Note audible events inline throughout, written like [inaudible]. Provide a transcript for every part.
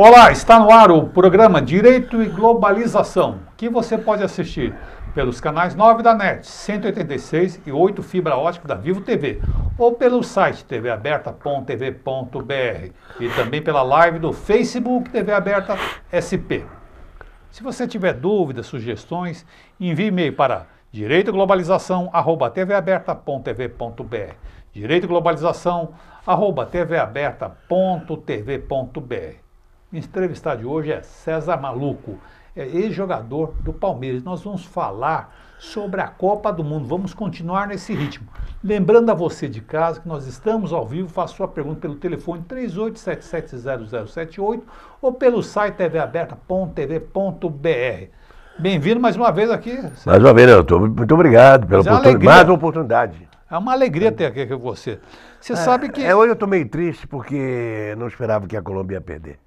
Olá, está no ar o programa Direito e Globalização, que você pode assistir pelos canais 9 da NET, 186 e 8 fibra ótica da Vivo TV, ou pelo site tvaberta.tv.br e também pela live do Facebook TV Aberta SP. Se você tiver dúvidas, sugestões, envie e-mail para direitoglobalização@tvaberta.tv.br. Direito e minha entrevistar de hoje é César Maluco, é ex-jogador do Palmeiras. Nós vamos falar sobre a Copa do Mundo. Vamos continuar nesse ritmo. Lembrando a você de casa que nós estamos ao vivo, faça sua pergunta pelo telefone 38770078 ou pelo site tvaberta.tv.br. Bem-vindo mais uma vez aqui. Mais uma vez, Nelton. Muito obrigado pela é oportunidade. Mais uma oportunidade. É uma alegria ter aqui com você. Você é, sabe que. É, hoje eu estou meio triste porque não esperava que a Colômbia ia perder.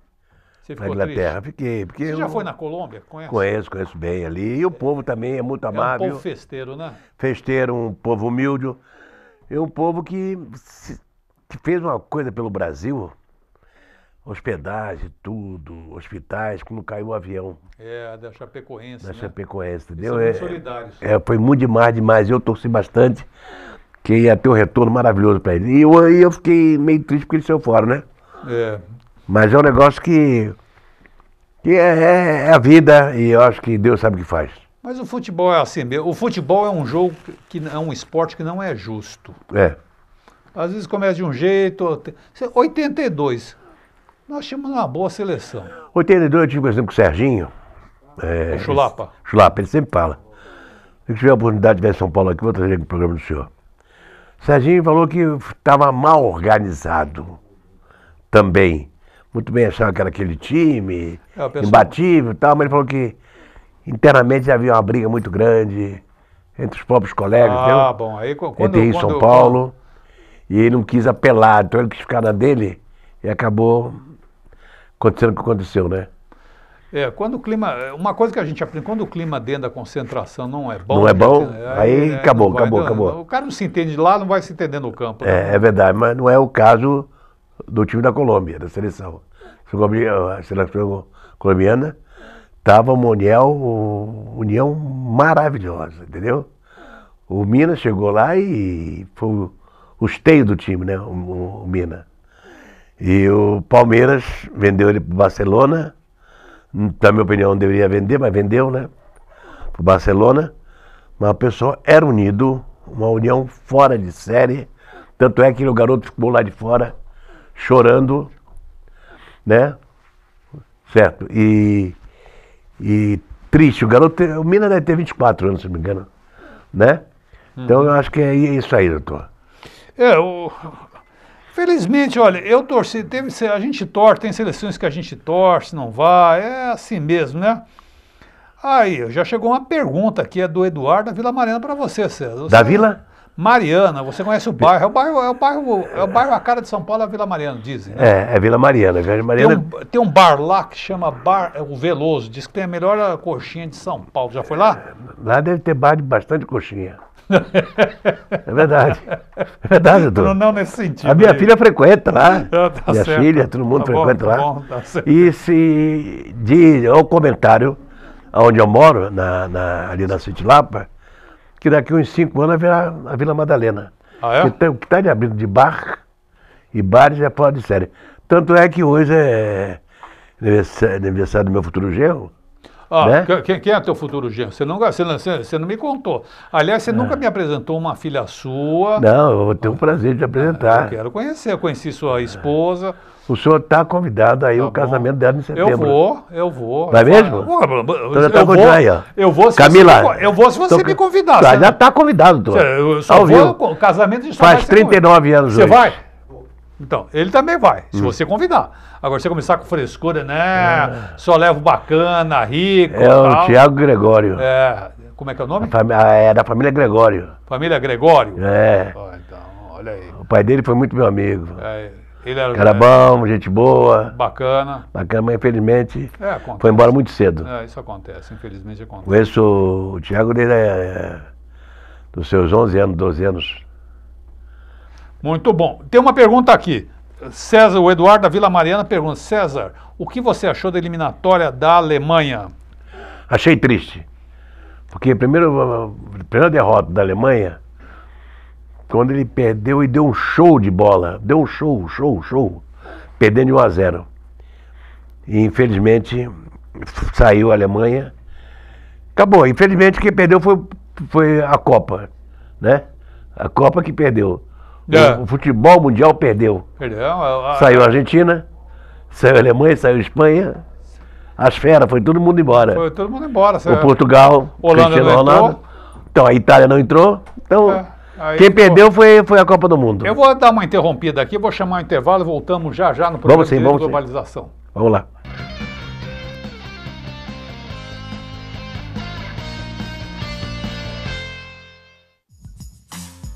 Você ficou Na Inglaterra, triste? fiquei. Porque Você eu... já foi na Colômbia? Conhece? Conheço, conheço bem ali. E o é. povo também é muito amável. É um povo festeiro, né? Festeiro, um povo humilde. É um povo que, se, que fez uma coisa pelo Brasil hospedagem, tudo, hospitais, quando caiu o avião. É, da Chapecoense. Da né? Chapecoense, entendeu? É, é, foi muito demais, demais. Eu torci bastante, que ia ter um retorno maravilhoso para ele. E eu, eu fiquei meio triste porque ele saiu fora, né? É. Mas é um negócio que que é, é, é, a vida e eu acho que Deus sabe o que faz. Mas o futebol é assim mesmo. O futebol é um jogo que é um esporte que não é justo. É. Às vezes começa de um jeito. 82. Nós tínhamos uma boa seleção. 82 eu tive, por exemplo, com o Serginho. É, o Chulapa. Ele, Chulapa, ele sempre fala. Se eu tiver a oportunidade de ver São Paulo aqui, vou trazer aqui o programa do senhor. Serginho falou que estava mal organizado também muito bem achava que era aquele time, é, pessoa... imbatível e tal, mas ele falou que internamente havia uma briga muito grande entre os próprios colegas, ah, entendeu? bom, aí quando... Entre Rio e São Paulo, quando... e ele não quis apelar, então ele quis ficar na dele e acabou acontecendo o que aconteceu, né? É, quando o clima. Uma coisa que a gente aprende, quando o clima dentro da concentração não é bom. Não é bom, é, aí, aí é, acabou, vai, acabou, não, acabou. O cara não se entende lá, não vai se entender no campo. Né? É, é verdade, mas não é o caso do time da Colômbia, da seleção. A seleção colombiana estava uma união, uma união maravilhosa, entendeu? O Minas chegou lá e foi o esteio do time, né? O, o Minas. E o Palmeiras vendeu ele para o Barcelona. Hum, na minha opinião, deveria vender, mas vendeu, né? Para o Barcelona. Mas o pessoal era unido, uma união fora de série. Tanto é que o garoto ficou lá de fora chorando, né? Certo? E, e triste. O garoto, o Mina deve ter 24 anos, se não me engano, né? Então eu acho que é isso aí, doutor. É, o... Felizmente, olha, eu torci, teve, a gente torce, tem seleções que a gente torce, não vai, é assim mesmo, né? Aí, já chegou uma pergunta aqui, é do Eduardo da Vila Mariana para você, César. da Vila? Mariana, você conhece o bairro? É o bairro, é o bairro, é o bairro a cara de São Paulo, é a Vila Mariana, dizem. Né? É, é Vila Mariana, é Vila Mariana. Tem um, tem um, bar lá que chama Bar é o Veloso, diz que tem a melhor coxinha de São Paulo. Já foi lá? É, lá deve ter bar de bastante coxinha. [laughs] É verdade. É verdade, doutor. Não, não nesse sentido. A minha aí. filha frequenta lá. [laughs] Ah, tá minha certo. filha, todo mundo tá frequenta lá. Tá bom, tá certo. E se diz, é um comentário, onde eu moro, na, na, ali na Sutilapa, Lapa, que daqui uns cinco anos haverá a Vila Madalena. Ah, é? Então, que está tá abrindo de bar e bares é fora de série. Tanto é que hoje é aniversário do meu futuro genro né? quem, quem, é teu futuro genro? Você não, você, você não me contou. Aliás, você é. nunca me apresentou uma filha sua. Não, eu vou ter o prazer de apresentar. Ah, eu quero conhecer, eu conheci sua esposa. O senhor está convidado aí tá o casamento dela em setembro. Eu vou, eu vou. Vai mesmo? Eu vou, eu, vou eu então tá vou se Camila, você me, eu vou se você tô, me convidar. Ah, já está convidado, doutor. Eu só Ao vou, vivo. casamento de Faz 39 anos Você vai? Então, ele também vai, se hum. você convidar. Agora, você começar com frescura, né? É. Só leva bacana, rico. É o Tiago Gregório. É. Como é que é o nome? Ah, é da família Gregório. Família Gregório? É. Ah, então, olha aí. O pai dele foi muito meu amigo. É. Ele era. É, bom, gente boa. Bacana. Bacana, mas infelizmente é, foi embora muito cedo. É, isso acontece, infelizmente acontece. Conheço o Tiago desde é, dos seus 11 anos, 12 anos. Muito bom. Tem uma pergunta aqui. César, o Eduardo da Vila Mariana pergunta: César, o que você achou da eliminatória da Alemanha? Achei triste. Porque a primeira, a primeira derrota da Alemanha, quando ele perdeu e deu um show de bola, deu um show, show, show, perdendo de 1 a 0. E infelizmente saiu a Alemanha. Acabou. Infelizmente quem perdeu foi, foi a Copa, né? A Copa que perdeu. É. O, futebol mundial perdeu. Perdeu. É, é, saiu é. a Argentina, saiu a Alemanha, saiu a Espanha. As feras, foi todo mundo embora. Foi todo mundo embora. Saiu. O Portugal, Holanda Cristiano Ronaldo. Então, a Itália não entrou. Então, é. Quem ficou. perdeu foi, foi a Copa do Mundo. Eu vou dar uma interrompida aqui, vou chamar o intervalo, voltamos já já no programa vamos sim, vamos de globalização. Sim. Vamos lá.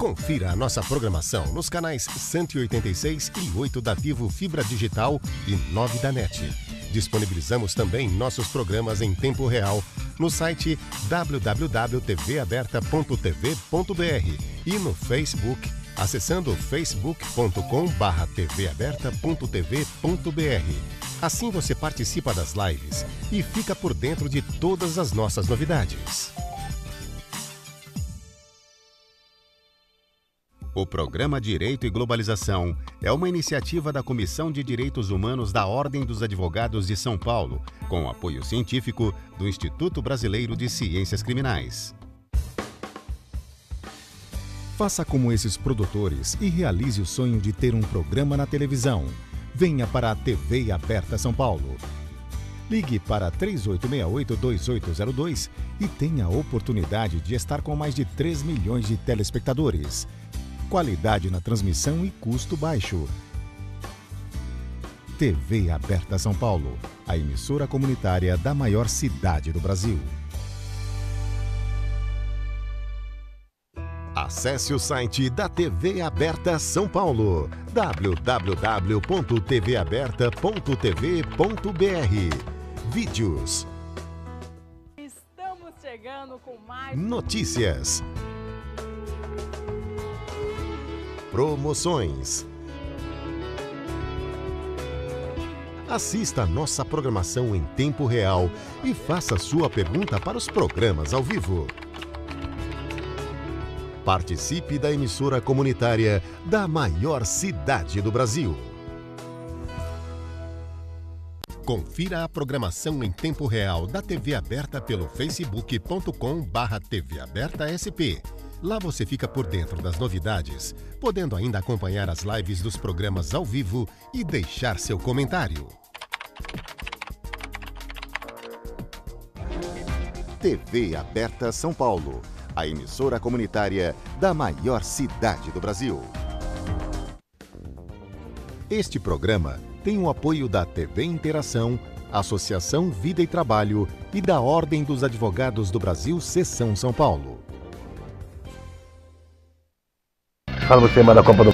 Confira a nossa programação nos canais 186 e 8 da Vivo Fibra Digital e 9 da NET. Disponibilizamos também nossos programas em tempo real no site www.tvaberta.tv.br e no Facebook, acessando facebook.com/tvaberta.tv.br. Assim você participa das lives e fica por dentro de todas as nossas novidades. O Programa Direito e Globalização é uma iniciativa da Comissão de Direitos Humanos da Ordem dos Advogados de São Paulo, com apoio científico do Instituto Brasileiro de Ciências Criminais. Faça como esses produtores e realize o sonho de ter um programa na televisão. Venha para a TV Aberta São Paulo. Ligue para 3868-2802 e tenha a oportunidade de estar com mais de 3 milhões de telespectadores qualidade na transmissão e custo baixo. TV Aberta São Paulo, a emissora comunitária da maior cidade do Brasil. Acesse o site da TV Aberta São Paulo, www.tvaberta.tv.br. Vídeos. Estamos chegando com mais notícias promoções. Assista a nossa programação em tempo real e faça sua pergunta para os programas ao vivo. Participe da emissora comunitária da maior cidade do Brasil. Confira a programação em tempo real da TV Aberta pelo facebook.com/barra TV Aberta SP Lá você fica por dentro das novidades, podendo ainda acompanhar as lives dos programas ao vivo e deixar seu comentário. TV Aberta São Paulo, a emissora comunitária da maior cidade do Brasil. Este programa tem o apoio da TV Interação, Associação Vida e Trabalho e da Ordem dos Advogados do Brasil, Seção São Paulo. Fala você, mano, da Copa do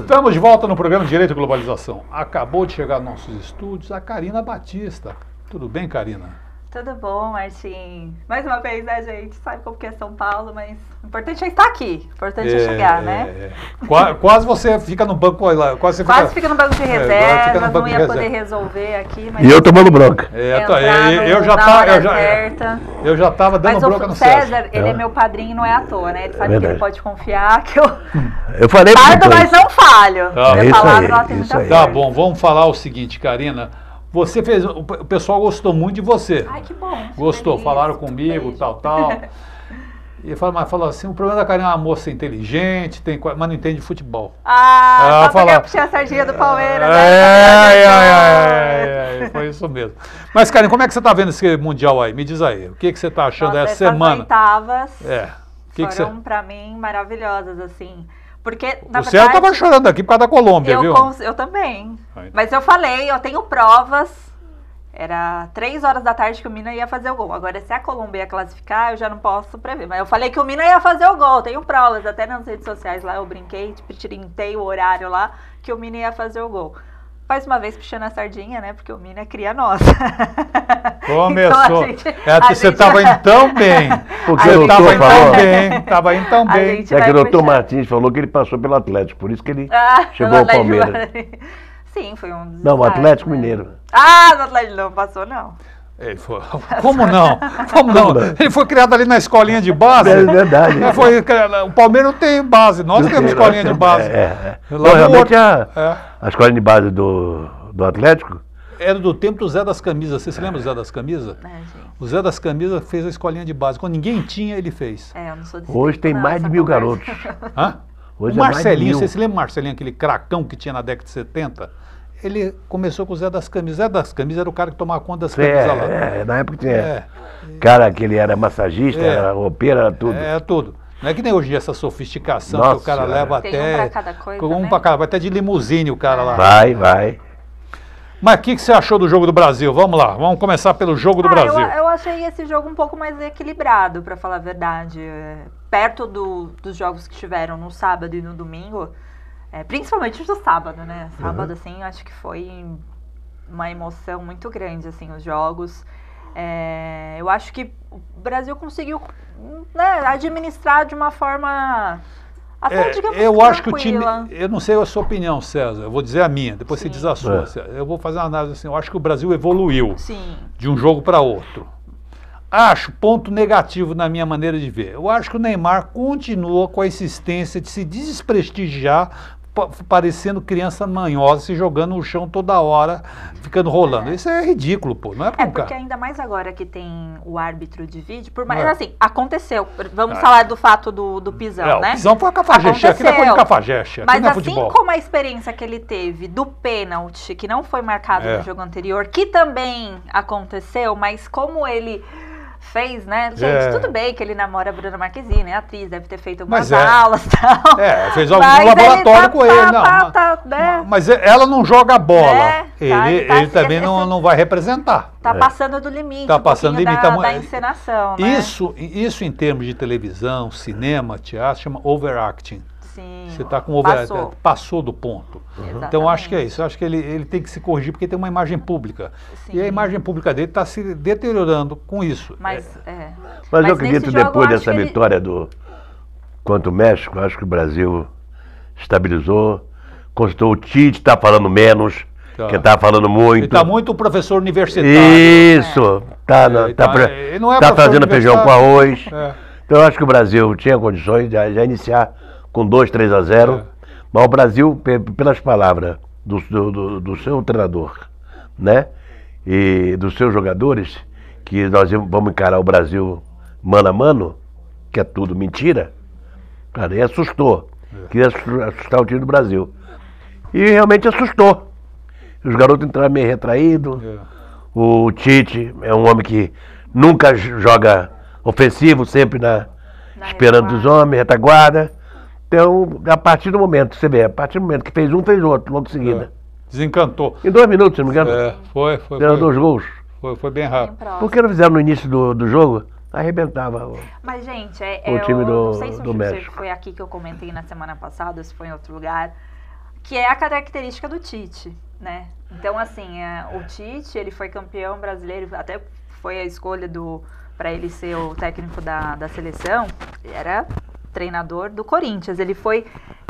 Estamos de volta no programa Direito e Globalização. Acabou de chegar nos nossos estúdios a Karina Batista. Tudo bem, Karina? Tudo bom, Martim? Mais uma vez, né, gente? Sabe como que é São Paulo, mas o importante é estar aqui. O importante é, é chegar, né? É. é. Quase, você fica no banco lá. Quase, você quase fica, fica no banco de reserva, é, banco não ia reserva. poder resolver aqui. e eu tomando bronca. É, eu, já tá, eu, já, eu já tava dando mas bronca o no César. César, ele é tá. meu padrinho, não é à toa, né? Ele é sabe que ele pode confiar, que eu... [laughs] Eu falei Tardo, mas não falho. Tá. Isso aí, isso aí. Tá bom, vamos falar o seguinte, Karina. Você fez. O pessoal gostou muito de você. Ai, que bom. Gostou, feliz, falaram comigo, tal, tal. [laughs] E falou mas assim, o problema da Karina é uma moça inteligente, tem, mas não entende futebol. Ah, ela Falar fala, puxar a sardinha do Palmeiras. É, né? É é é, é, é, é, foi isso mesmo. Mas, Karina, como é que você está vendo esse Mundial aí? Me diz aí, o que, que você está achando Nossa, dessa semana? As oitavas é. que foram, que você... para mim, maravilhosas, assim. Porque, na o verdade, céu estava chorando aqui para da Colômbia, eu viu? Eu também. Ai. Mas eu falei, eu tenho provas. Era três horas da tarde que o Mina ia fazer o gol. Agora, se a Colômbia ia classificar, eu já não posso prever. Mas eu falei que o Mina ia fazer o gol. Tenho provas, até nas redes sociais lá eu brinquei, tipo, tirintei o horário lá que o Mina ia fazer o gol mais uma vez puxando a sardinha, né? Porque o Mina é cria nossa. Começou. [laughs] Então, gente, é, você estava gente... então bem. Porque o doutor falou. Estava então, então bem. Então é que o doutor puxar... Martins falou que ele passou pelo Atlético, por isso que ele ah, chegou ao Palmeiras. [laughs] Sim, foi um desastre, Não, o Atlético né? Mineiro. Ah, o Atlético não passou, não. Ele foi, [laughs] como não? Como não? Ele foi criado ali na escolinha de base. É verdade. Ele foi, o Palmeiras não tem base, nós temos escolinha de base. É, é. Lá não, realmente a, é. a escolinha de base do, do Atlético era do tempo do Zé das Camisas. Você se lembra do Zé das Camisas? É, o Zé das Camisas fez a escolinha de base. Quando ninguém tinha, ele fez. É, eu não sou Hoje tem mais de mil conversa. garotos. Hã? Hoje o é Marcelinho, é você se lembra Marcelinho, aquele cracão que tinha na década de 70? ele começou com o Zé das Camisas. Zé das Camisas era o cara que tomava conta das camisas é, lá. É, na época tinha. É. Cara, que ele era massagista, é. era roupeiro, era tudo. É, era tudo. Não é que nem hoje essa sofisticação Nossa, que o cara leva Tem até. Um pra cada coisa. Um né? pra cada, vai até de limusine o cara lá. Vai, vai. Mas o que, que, você achou do jogo do Brasil? Vamos lá, vamos começar pelo jogo ah, do Brasil. Eu, eu, achei esse jogo um pouco mais equilibrado, para falar a verdade. Perto do, dos jogos que tiveram no sábado e no domingo, é, principalmente no sábado, né? Sábado, uhum. assim, acho que foi uma emoção muito grande, assim, os jogos. É, eu acho que o Brasil conseguiu né, administrar de uma forma. É, até, é, eu tranquila. acho que o time. Eu não sei a sua opinião, César. Eu vou dizer a minha, depois Sim. você diz a sua. É. Eu vou fazer uma análise assim. Eu acho que o Brasil evoluiu Sim. de um jogo para outro. Acho ponto negativo na minha maneira de ver. Eu acho que o Neymar continua com a insistência de se desprestigiar parecendo criança manhosa, se jogando no chão toda hora, ficando rolando. É. Isso é ridículo, pô. Não é pra É porque ainda mais agora que tem o árbitro de vídeo, por mais. É. Assim, aconteceu. Vamos é. falar do fato do, do é, Pisão, é, né? O Pisão foi a cafajeste, aqui não foi é de cafajeste. É mas assim futebol. como a experiência que ele teve do pênalti, que não foi marcado no jogo anterior, que também aconteceu, mas como ele fez, né? Gente, é. tudo bem que ele namora a Bruna Marquezine, é atriz, deve ter feito algumas é. aulas e tal. É, fez algum mas laboratório ele tá, com ele. Tá, não, tá, mas, tá, né? mas é, ela não joga bola. É, tá, ele, ele tá também não, não vai representar. Tá passando do limite. Tá um passando do limite. Da, tá da encenação, né? Isso, isso em termos de televisão, cinema, teatro, chama overacting assim. Você está com over... passou. É, passou do ponto. Uhum. Então acho que é isso. Acho que ele, ele tem que se corrigir porque tem uma imagem pública. Sim. E a imagem pública dele está se deteriorando com isso. Mas, é. É. Mas, Mas eu acredito jogo, depois eu dessa vitória do quanto o México, acho que o Brasil estabilizou, constou o Tite está falando menos. Tá. está falando muito. Está muito professor universitário. Isso. Está né? é, tá, tá, é, tá, então, é tá fazendo feijão com arroz. É. Então eu acho que o Brasil tinha condições de já iniciar com 2, 3 a 0. É. Mas o Brasil, pelas palavras do, do, do seu treinador, né? E dos seus jogadores, que nós vamos encarar o Brasil mano a mano, que é tudo mentira, cara, e assustou. É. Queria assustar o time do Brasil. E realmente assustou. Os garotos entraram meio retraídos. É. O Tite é um homem que nunca joga ofensivo, sempre na, na esperando os homens, retaguarda. Então, a partir do momento, você vê, a partir do momento que fez um, fez outro, logo em seguida. É. Desencantou. Em dois minutos, se não me engano. É, foi, foi. Deram dois gols. Foi, foi bem rápido. Bem não fizeram no início do, do jogo? Arrebentava o, Mas, gente, é, o é, time do, não sei se, do México. foi aqui que eu comentei na semana passada, se foi em outro lugar, que é a característica do Tite, né? Então, assim, é, o Tite, ele foi campeão brasileiro, até foi a escolha do para ele ser o técnico da, da seleção, era treinador do Corinthians. Ele foi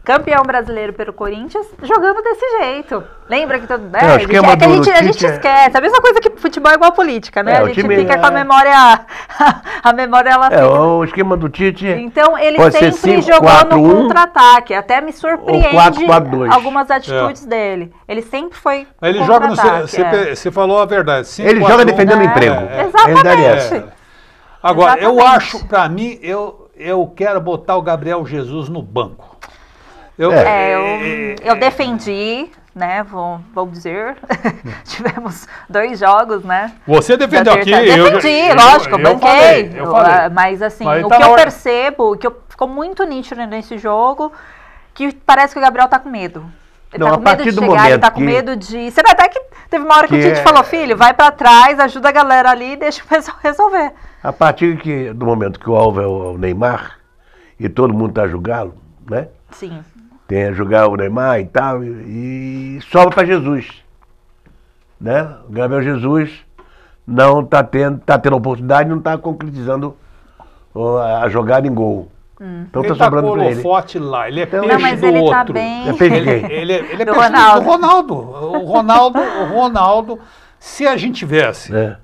campeão brasileiro pelo Corinthians jogando desse jeito. Lembra que todo. Né? É, é, é, que a gente, a gente é- esquece. A mesma coisa que futebol é igual a política, né? É, a gente fica com a é- memória. [laughs] a memória ela fica. É, o esquema do Tite. Então ele sempre cinco, jogou quatro, no contra-ataque. Até me surpreende algumas atitudes dele. Ele sempre foi. Ele joga no. Você, você falou a verdade. ele joga defendendo o né? emprego. Exatamente. Agora, Exatamente. eu acho, para mim, eu, eu quero botar o Gabriel Jesus no banco. Eu, é, é eu, é, é, eu defendi, né? Vou, vou dizer. [laughs] Tivemos dois jogos, né? Você defendeu aqui. Defendi, eu, lógico, eu, eu banquei. Falei, eu falei. Ah, mas assim, mas o tá que eu hora. percebo, que eu, ficou muito nítido nesse jogo, que parece que o Gabriel tá com medo. Ele não, tá com medo de chegar, ele tá com que... medo de. Você até que teve uma hora que, que o Tite é... falou, filho, vai para trás, ajuda a galera ali e deixa o pessoal [laughs] resolver. A partir que, do momento que o alvo é o, é Neymar, e todo mundo está a julgá-lo, né? Sim. Tem a julgar o Neymar e tal, e, e sobra para Jesus. Né? O Gabriel Jesus não está tendo, tá tendo oportunidade, não está concretizando a jogada em gol. Hum. Então tá sobrando tá ele. forte lá, ele é então, peixe não, mas do ele tá outro. Tá bem... É ele, [laughs] ele, ele é do peixe Ronaldo. do Ronaldo. O Ronaldo, o Ronaldo, se a gente tivesse, é.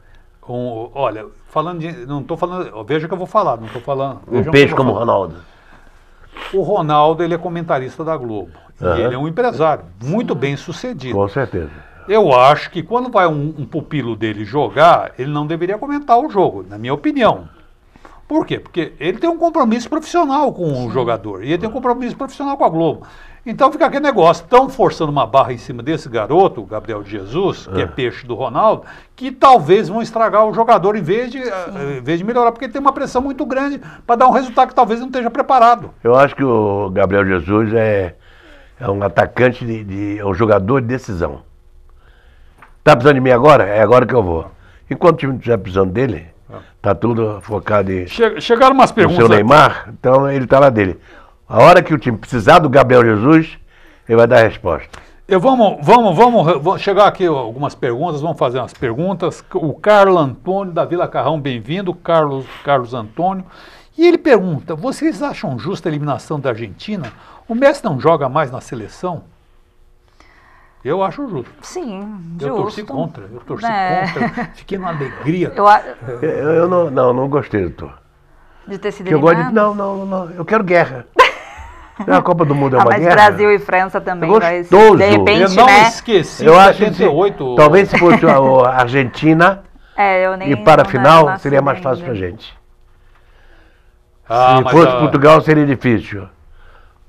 um, olha, falando de. Não estou falando. Veja o que eu vou falar, não estou falando. Um peixe como o Ronaldo. O Ronaldo, ele é comentarista da Globo. Uhum. E ele é um empresário muito bem sucedido. Com certeza. Eu acho que quando vai um, um pupilo dele jogar, ele não deveria comentar o jogo, na minha opinião. Por quê? Porque ele tem um compromisso profissional com o jogador e ele tem um compromisso profissional com a Globo. Então fica aquele negócio, estão forçando uma barra em cima desse garoto, o Gabriel Jesus, que é. é peixe do Ronaldo, que talvez vão estragar o jogador em vez de, eh, em vez de melhorar, porque ele tem uma pressão muito grande para dar um resultado que talvez não esteja preparado. Eu acho que o Gabriel Jesus é, é um atacante, de, de é um jogador de decisão. Tá precisando de mim agora? É agora que eu vou. Enquanto o time estiver precisando dele, ah. tá tudo focado em. Chegaram umas perguntas. O seu Neymar, então ele está lá dele. A hora que o time precisar do Gabriel Jesus, ele vai dar a resposta. Eu vamos, vamos, vamos, vamos chegar aqui algumas perguntas, vamos fazer umas perguntas. O Carlos Antônio da Vila Carrão, bem-vindo, Carlos, Carlos Antônio. E ele pergunta: vocês acham justa a eliminação da Argentina? O Messi não joga mais na seleção? Eu acho justo. Sim, eu justo. Eu torci contra, eu torci é. contra, fiquei numa alegria. Eu, eu, eu não, não, não, gostei, doutor. De ter sido eliminado? Eu gosto de, não, não, não, eu quero guerra. É a Copa do Mundo é ah, uma ah, mas Brasil e França também. vai, de repente, eu não né? esqueci. Eu acho 78, que, ou... talvez se fosse a Argentina é, eu nem, e para a final, seria mais fácil para a gente. Ah, se fosse a... Portugal, seria difícil.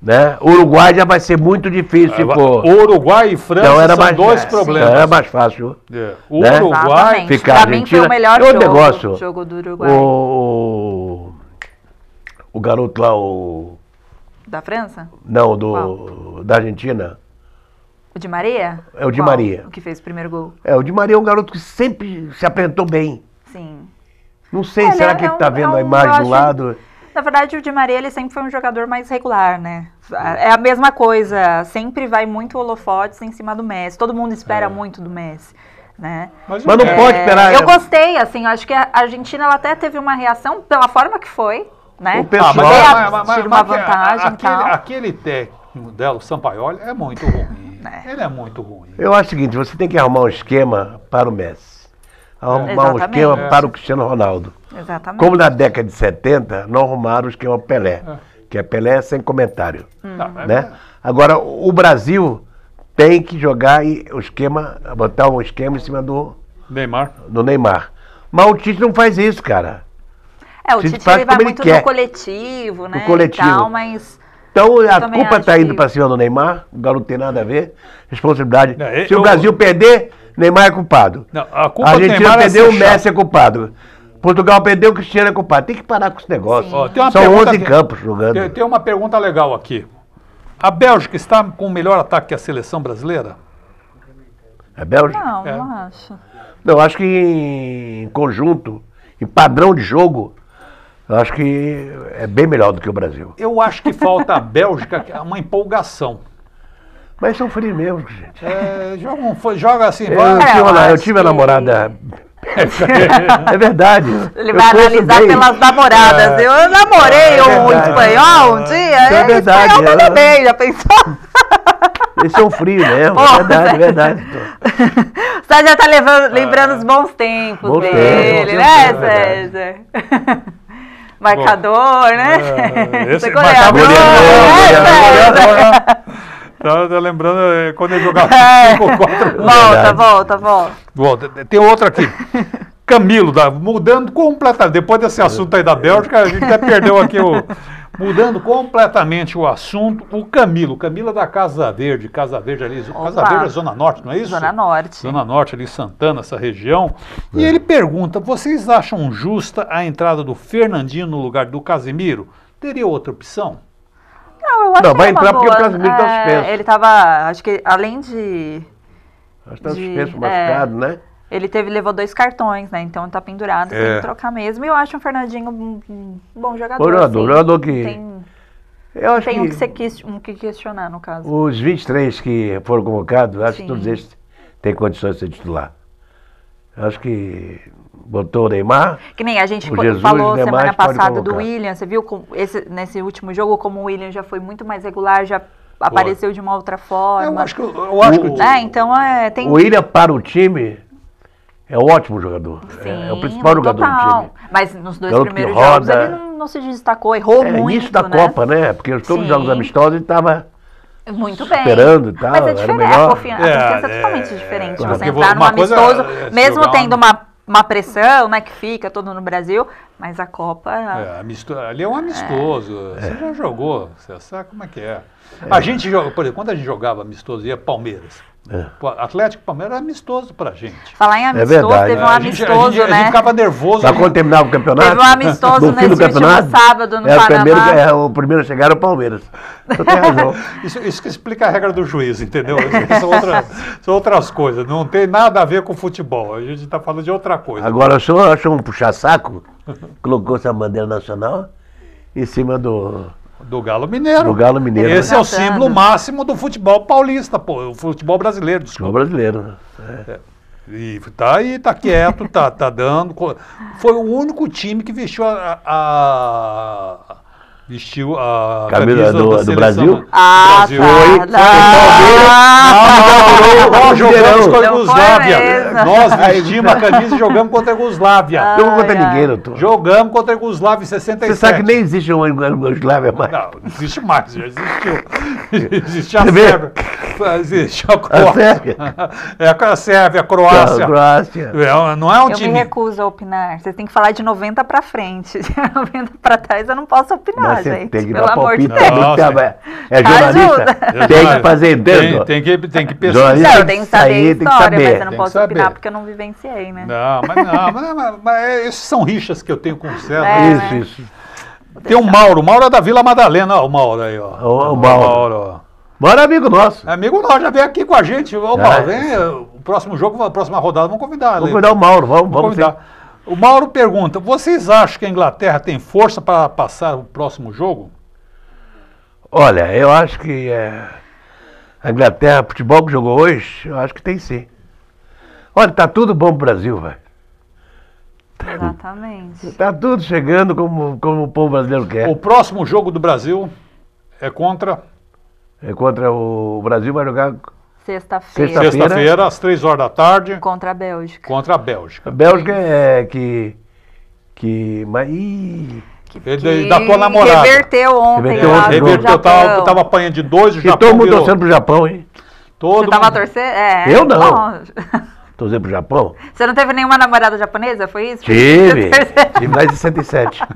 Né? Uruguai já vai ser muito difícil. Ah, pô. Uruguai e França então, era são mais, dois é, problemas. Então, era mais fácil. É. né? Uruguai ficar pra Argentina. Mim foi o melhor jogo, negócio, jogo do Uruguai. O, o garoto lá, o da França? Não, do Qual? da Argentina. O Di Maria? É o Di Qual? Maria. O que fez o primeiro gol. É, o Di Maria é um garoto que sempre se apresentou bem. Sim. Não sei, é, será é, que ele está é um, vendo é um, a imagem acho, do lado? Na verdade, o Di Maria ele sempre foi um jogador mais regular, né? É a mesma coisa, sempre vai muito holofotes em cima do Messi. Todo mundo espera é. muito do Messi. Né? Mas, não é. pode esperar. Eu gostei, assim, acho que a Argentina ela até teve uma reação pela forma que foi, né? O pessoal, ah, mas, ah, é mas, mas, tira uma é vantagem aquele, tal. aquele técnico dela, o Sampaioli, é muito ruim. [laughs] É. Ele é muito ruim. Eu acho o seguinte, você tem que arrumar um esquema para o Messi. Arrumar Exatamente. um esquema é. para o Cristiano Ronaldo. Exatamente. Como na década de 70, não arrumaram o esquema Pelé. Que é Pelé sem comentário. Hum. Né? Agora, o Brasil tem que jogar e o esquema, botar um esquema em cima do Neymar. Do Neymar. Mas o Tite não faz isso, cara. É, o Tite vai muito quer. no coletivo, né? No coletivo. Tal, mas... Então a culpa está indo que... para cima do Neymar, o garoto tem nada a ver, responsabilidade. Não, eu, Se o Brasil perder, Neymar é culpado. Não, a, culpa a Argentina é perdeu, o Messi é culpado. Portugal perdeu, o Cristiano é culpado. Tem que parar com esse negócio. Ó, São pergunta, 11 campos jogando. Tem, tem, uma pergunta legal aqui. A Bélgica está com o melhor ataque que a seleção brasileira? A é Bélgica? Não, é. não acho. Não, acho que em conjunto, em padrão de jogo, eu acho que é bem melhor do que o Brasil. Eu acho que falta a Bélgica é uma empolgação. Mas são frios mesmo, gente. É, joga, joga assim, eu, vai. É, eu, eu tive a namorada [laughs] é verdade. Ele vai analisar bem. pelas namoradas. É, eu namorei é um espanhol um dia. É, verdade. Espanhol ela... bem, já pensou? [laughs] Eles são frios mesmo. É pô, verdade, verdade. Você já está lembrando ah, os bons tempos bons dele, tempos, né, César? [laughs] marcador, né? É, esse marcador, Tá, lembrando é, quando ele jogava 5 ou 4. Volta, volta, volta, volta. Tem outro aqui. Camilo, tá mudando completamente. Depois desse assunto aí da Bélgica, a gente até perdeu aqui o, Mudando completamente o assunto, o Camilo. Camila da Casa Verde, Casa Verde ali, Opa. Casa Verde é Zona Norte, não é isso? Zona Norte. Zona Norte ali, Santana, essa região. É. E ele pergunta, vocês acham justa a entrada do Fernandinho no lugar do Casemiro? Teria outra opção? Não, eu acho Não, vai entrar porque o Casemiro está é, suspenso. Ele estava, acho que além de... Acho que está suspenso, é, machucado, né? Ele teve, levou dois cartões, né? Então tá pendurado, é. tem que trocar mesmo. E eu acho o Fernandinho um, bom jogador. Bom jogador, assim. jogador que. Tem, eu acho tem que um que você quis, um que questionar, no caso. Os 23 que foram convocados, acho Sim. que todos eles têm condições de ser titular. Eu acho que botou o Neymar. Que nem a gente Jesus, falou semana passada do William, você viu esse, nesse último jogo como o William já foi muito mais regular, já apareceu Pô. de uma outra forma. Eu acho que, eu acho é, o, que né? então, é, tem... o William para o time é um ótimo jogador. Sim, é, é, o principal jogador do time. Mas nos dois Garoto primeiros jogos ele não, não, se destacou, errou é, muito. Início da né? Copa, né? Porque todos os jogos amistosos ele estava muito bem. Esperando e tal. Mas é diferente, a é, confiança, é, é, totalmente diferente. Claro. É, você entrar num amistoso, é, mesmo tendo uma, uma pressão né, que fica todo no Brasil, mas a Copa. É, amistoso, ali é um amistoso. Você já jogou, você sabe como é que é. A gente joga, por exemplo, quando a gente jogava amistoso, ia Palmeiras. É. Atlético Palmeiras era é amistoso pra gente. Falar em é amistoso, é verdade, teve um né? amistoso, a gente, né? A gente né? ficava nervoso. Mas quando né? terminava o campeonato? Teve um amistoso no nesse do campeonato, sábado no era é, O primeiro, era o primeiro a chegar era o Palmeiras. [laughs] isso, isso que explica a regra do juiz, entendeu? São outras, são outras coisas. Não tem nada a ver com futebol. A gente tá falando de outra coisa. Agora, o senhor achou um puxa-saco, colocou essa bandeira nacional em cima do do Galo Mineiro. Do Galo Mineiro. Esse é o símbolo máximo do futebol paulista, pô, o futebol brasileiro, desculpa. Futebol brasileiro. É. É. E tá aí, tá quieto, tá, tá dando. Foi o único time que vestiu a, a vestiu a camisa, do, do Brasil? Ah, Brasil. Tá, tá. Nós jogamos contra a Yugoslávia. Nós vestimos a camisa e jogamos contra a Yugoslávia. Ah, jogamos contra ninguém, doutor. Jogamos contra a Yugoslávia em 67. Você sabe que nem existe uma Yugoslávia mais. Não, existe mais, já existiu. [laughs] existe a Sérvia. Existe a Croácia. A Sérvia. [laughs] É a Sérvia, a Croácia. A Croácia. É, não é um eu time. Eu me recuso a opinar. Você tem que falar de 90 para frente. De 90 para trás eu não posso opinar. Mas você tem que dar palpite. De é jornalista? Ajuda. Tem que fazer dedo. Tem, tem que, tem que pesquisar. Não, eu tenho que saber aí, história, que saber. mas eu não posso opinar porque eu não vivenciei, né? Não, mas não, mas, mas, mas é, esses são rixas que eu tenho com o César. É, isso, né? isso. Tem o Mauro, o Mauro é da Vila Madalena, o Mauro aí, ó. O, o Mauro. O Mauro é amigo nosso. É amigo nosso, já vem aqui com a gente. Ô, Mauro, vem, eh, o próximo jogo, a próxima rodada, vamos convidar. Vamos convidar o Mauro, vamos, vamos, vamos convidar. Sim. O Mauro pergunta: vocês acham que a Inglaterra tem força para passar o próximo jogo? Olha, eu acho que é, a Inglaterra, futebol que jogou hoje, eu acho que tem sim. Olha, tá tudo bom pro Brasil, velho. Exatamente. Tá tudo chegando como, como o povo brasileiro quer. O próximo jogo do Brasil é contra. É contra o, o Brasil vai jogar Sexta-feira. Sexta-feira, às três horas da tarde. Contra a Bélgica. Contra a Bélgica. A Bélgica é que. que mas, ih, que, que, da tua namorada. Reverteu ontem. Reverteu, ontem, reverteu tava, tava apanhando de dois, o e todo mundo virou. torcendo pro Japão, hein? Todo Você tava torcendo? É, é. Eu não. não. [laughs] Torcendo pro Japão? Você não teve nenhuma namorada japonesa? Foi isso? Tive. [laughs] Tive mais de 107. [laughs]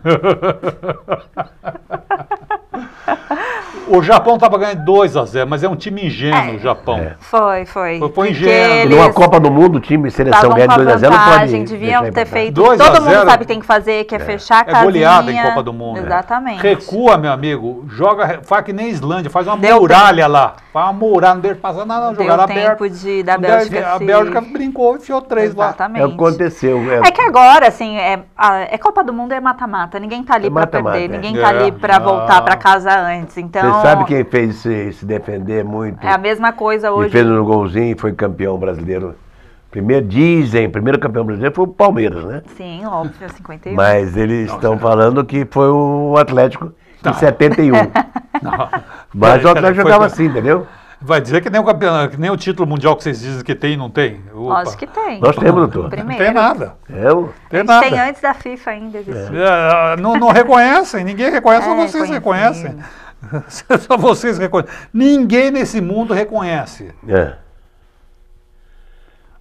O Japão estava ganhando 2 a 0 mas é um time ingênuo é, o Japão. É. Foi, foi. Foi, foi ingênuo. Numa Copa do Mundo, o time seleção ganha 2 x 0 gente devia ter feito. Todo mundo é sabe o que tem que fazer, que é, é fechar a casinha. É goleada em Copa do Mundo. É. Exatamente. Recua, meu amigo, joga, faz que nem Islândia, faz uma Deu muralha tempo. lá. Faz uma muralha, não deixa passar nada, não, jogar aberto. De, da Bélgica A Bélgica brincou, enfiou três Exatamente. lá. É aconteceu. É. é, que agora, assim, é, a, Copa do Mundo é mata-mata. Ninguém tá ali para perder, ninguém tá ali para voltar para casa antes. Então. Você sabe quem fez se, se defender muito? É a mesma coisa hoje. E fez um golzinho e foi campeão brasileiro. Primeiro, dizem, primeiro campeão brasileiro foi o Palmeiras, né? Sim, óbvio, 51. É Mas eles Nossa. estão falando que foi o Atlético tá. em 71. [laughs] Não. Mas o Atlético jogava assim, entendeu? Vai dizer que nem o campeonato, que nem o título mundial que vocês dizem que tem e não tem? Opa. que tem. Nós temos, doutor. Primeiro. Não tem nada. É Eu? Tem nada. Tem antes da FIFA ainda. É. É, não, não reconhecem, ninguém reconhece, só é, vocês reconhecem. [laughs] só vocês reconhecem. Ninguém nesse mundo reconhece. É.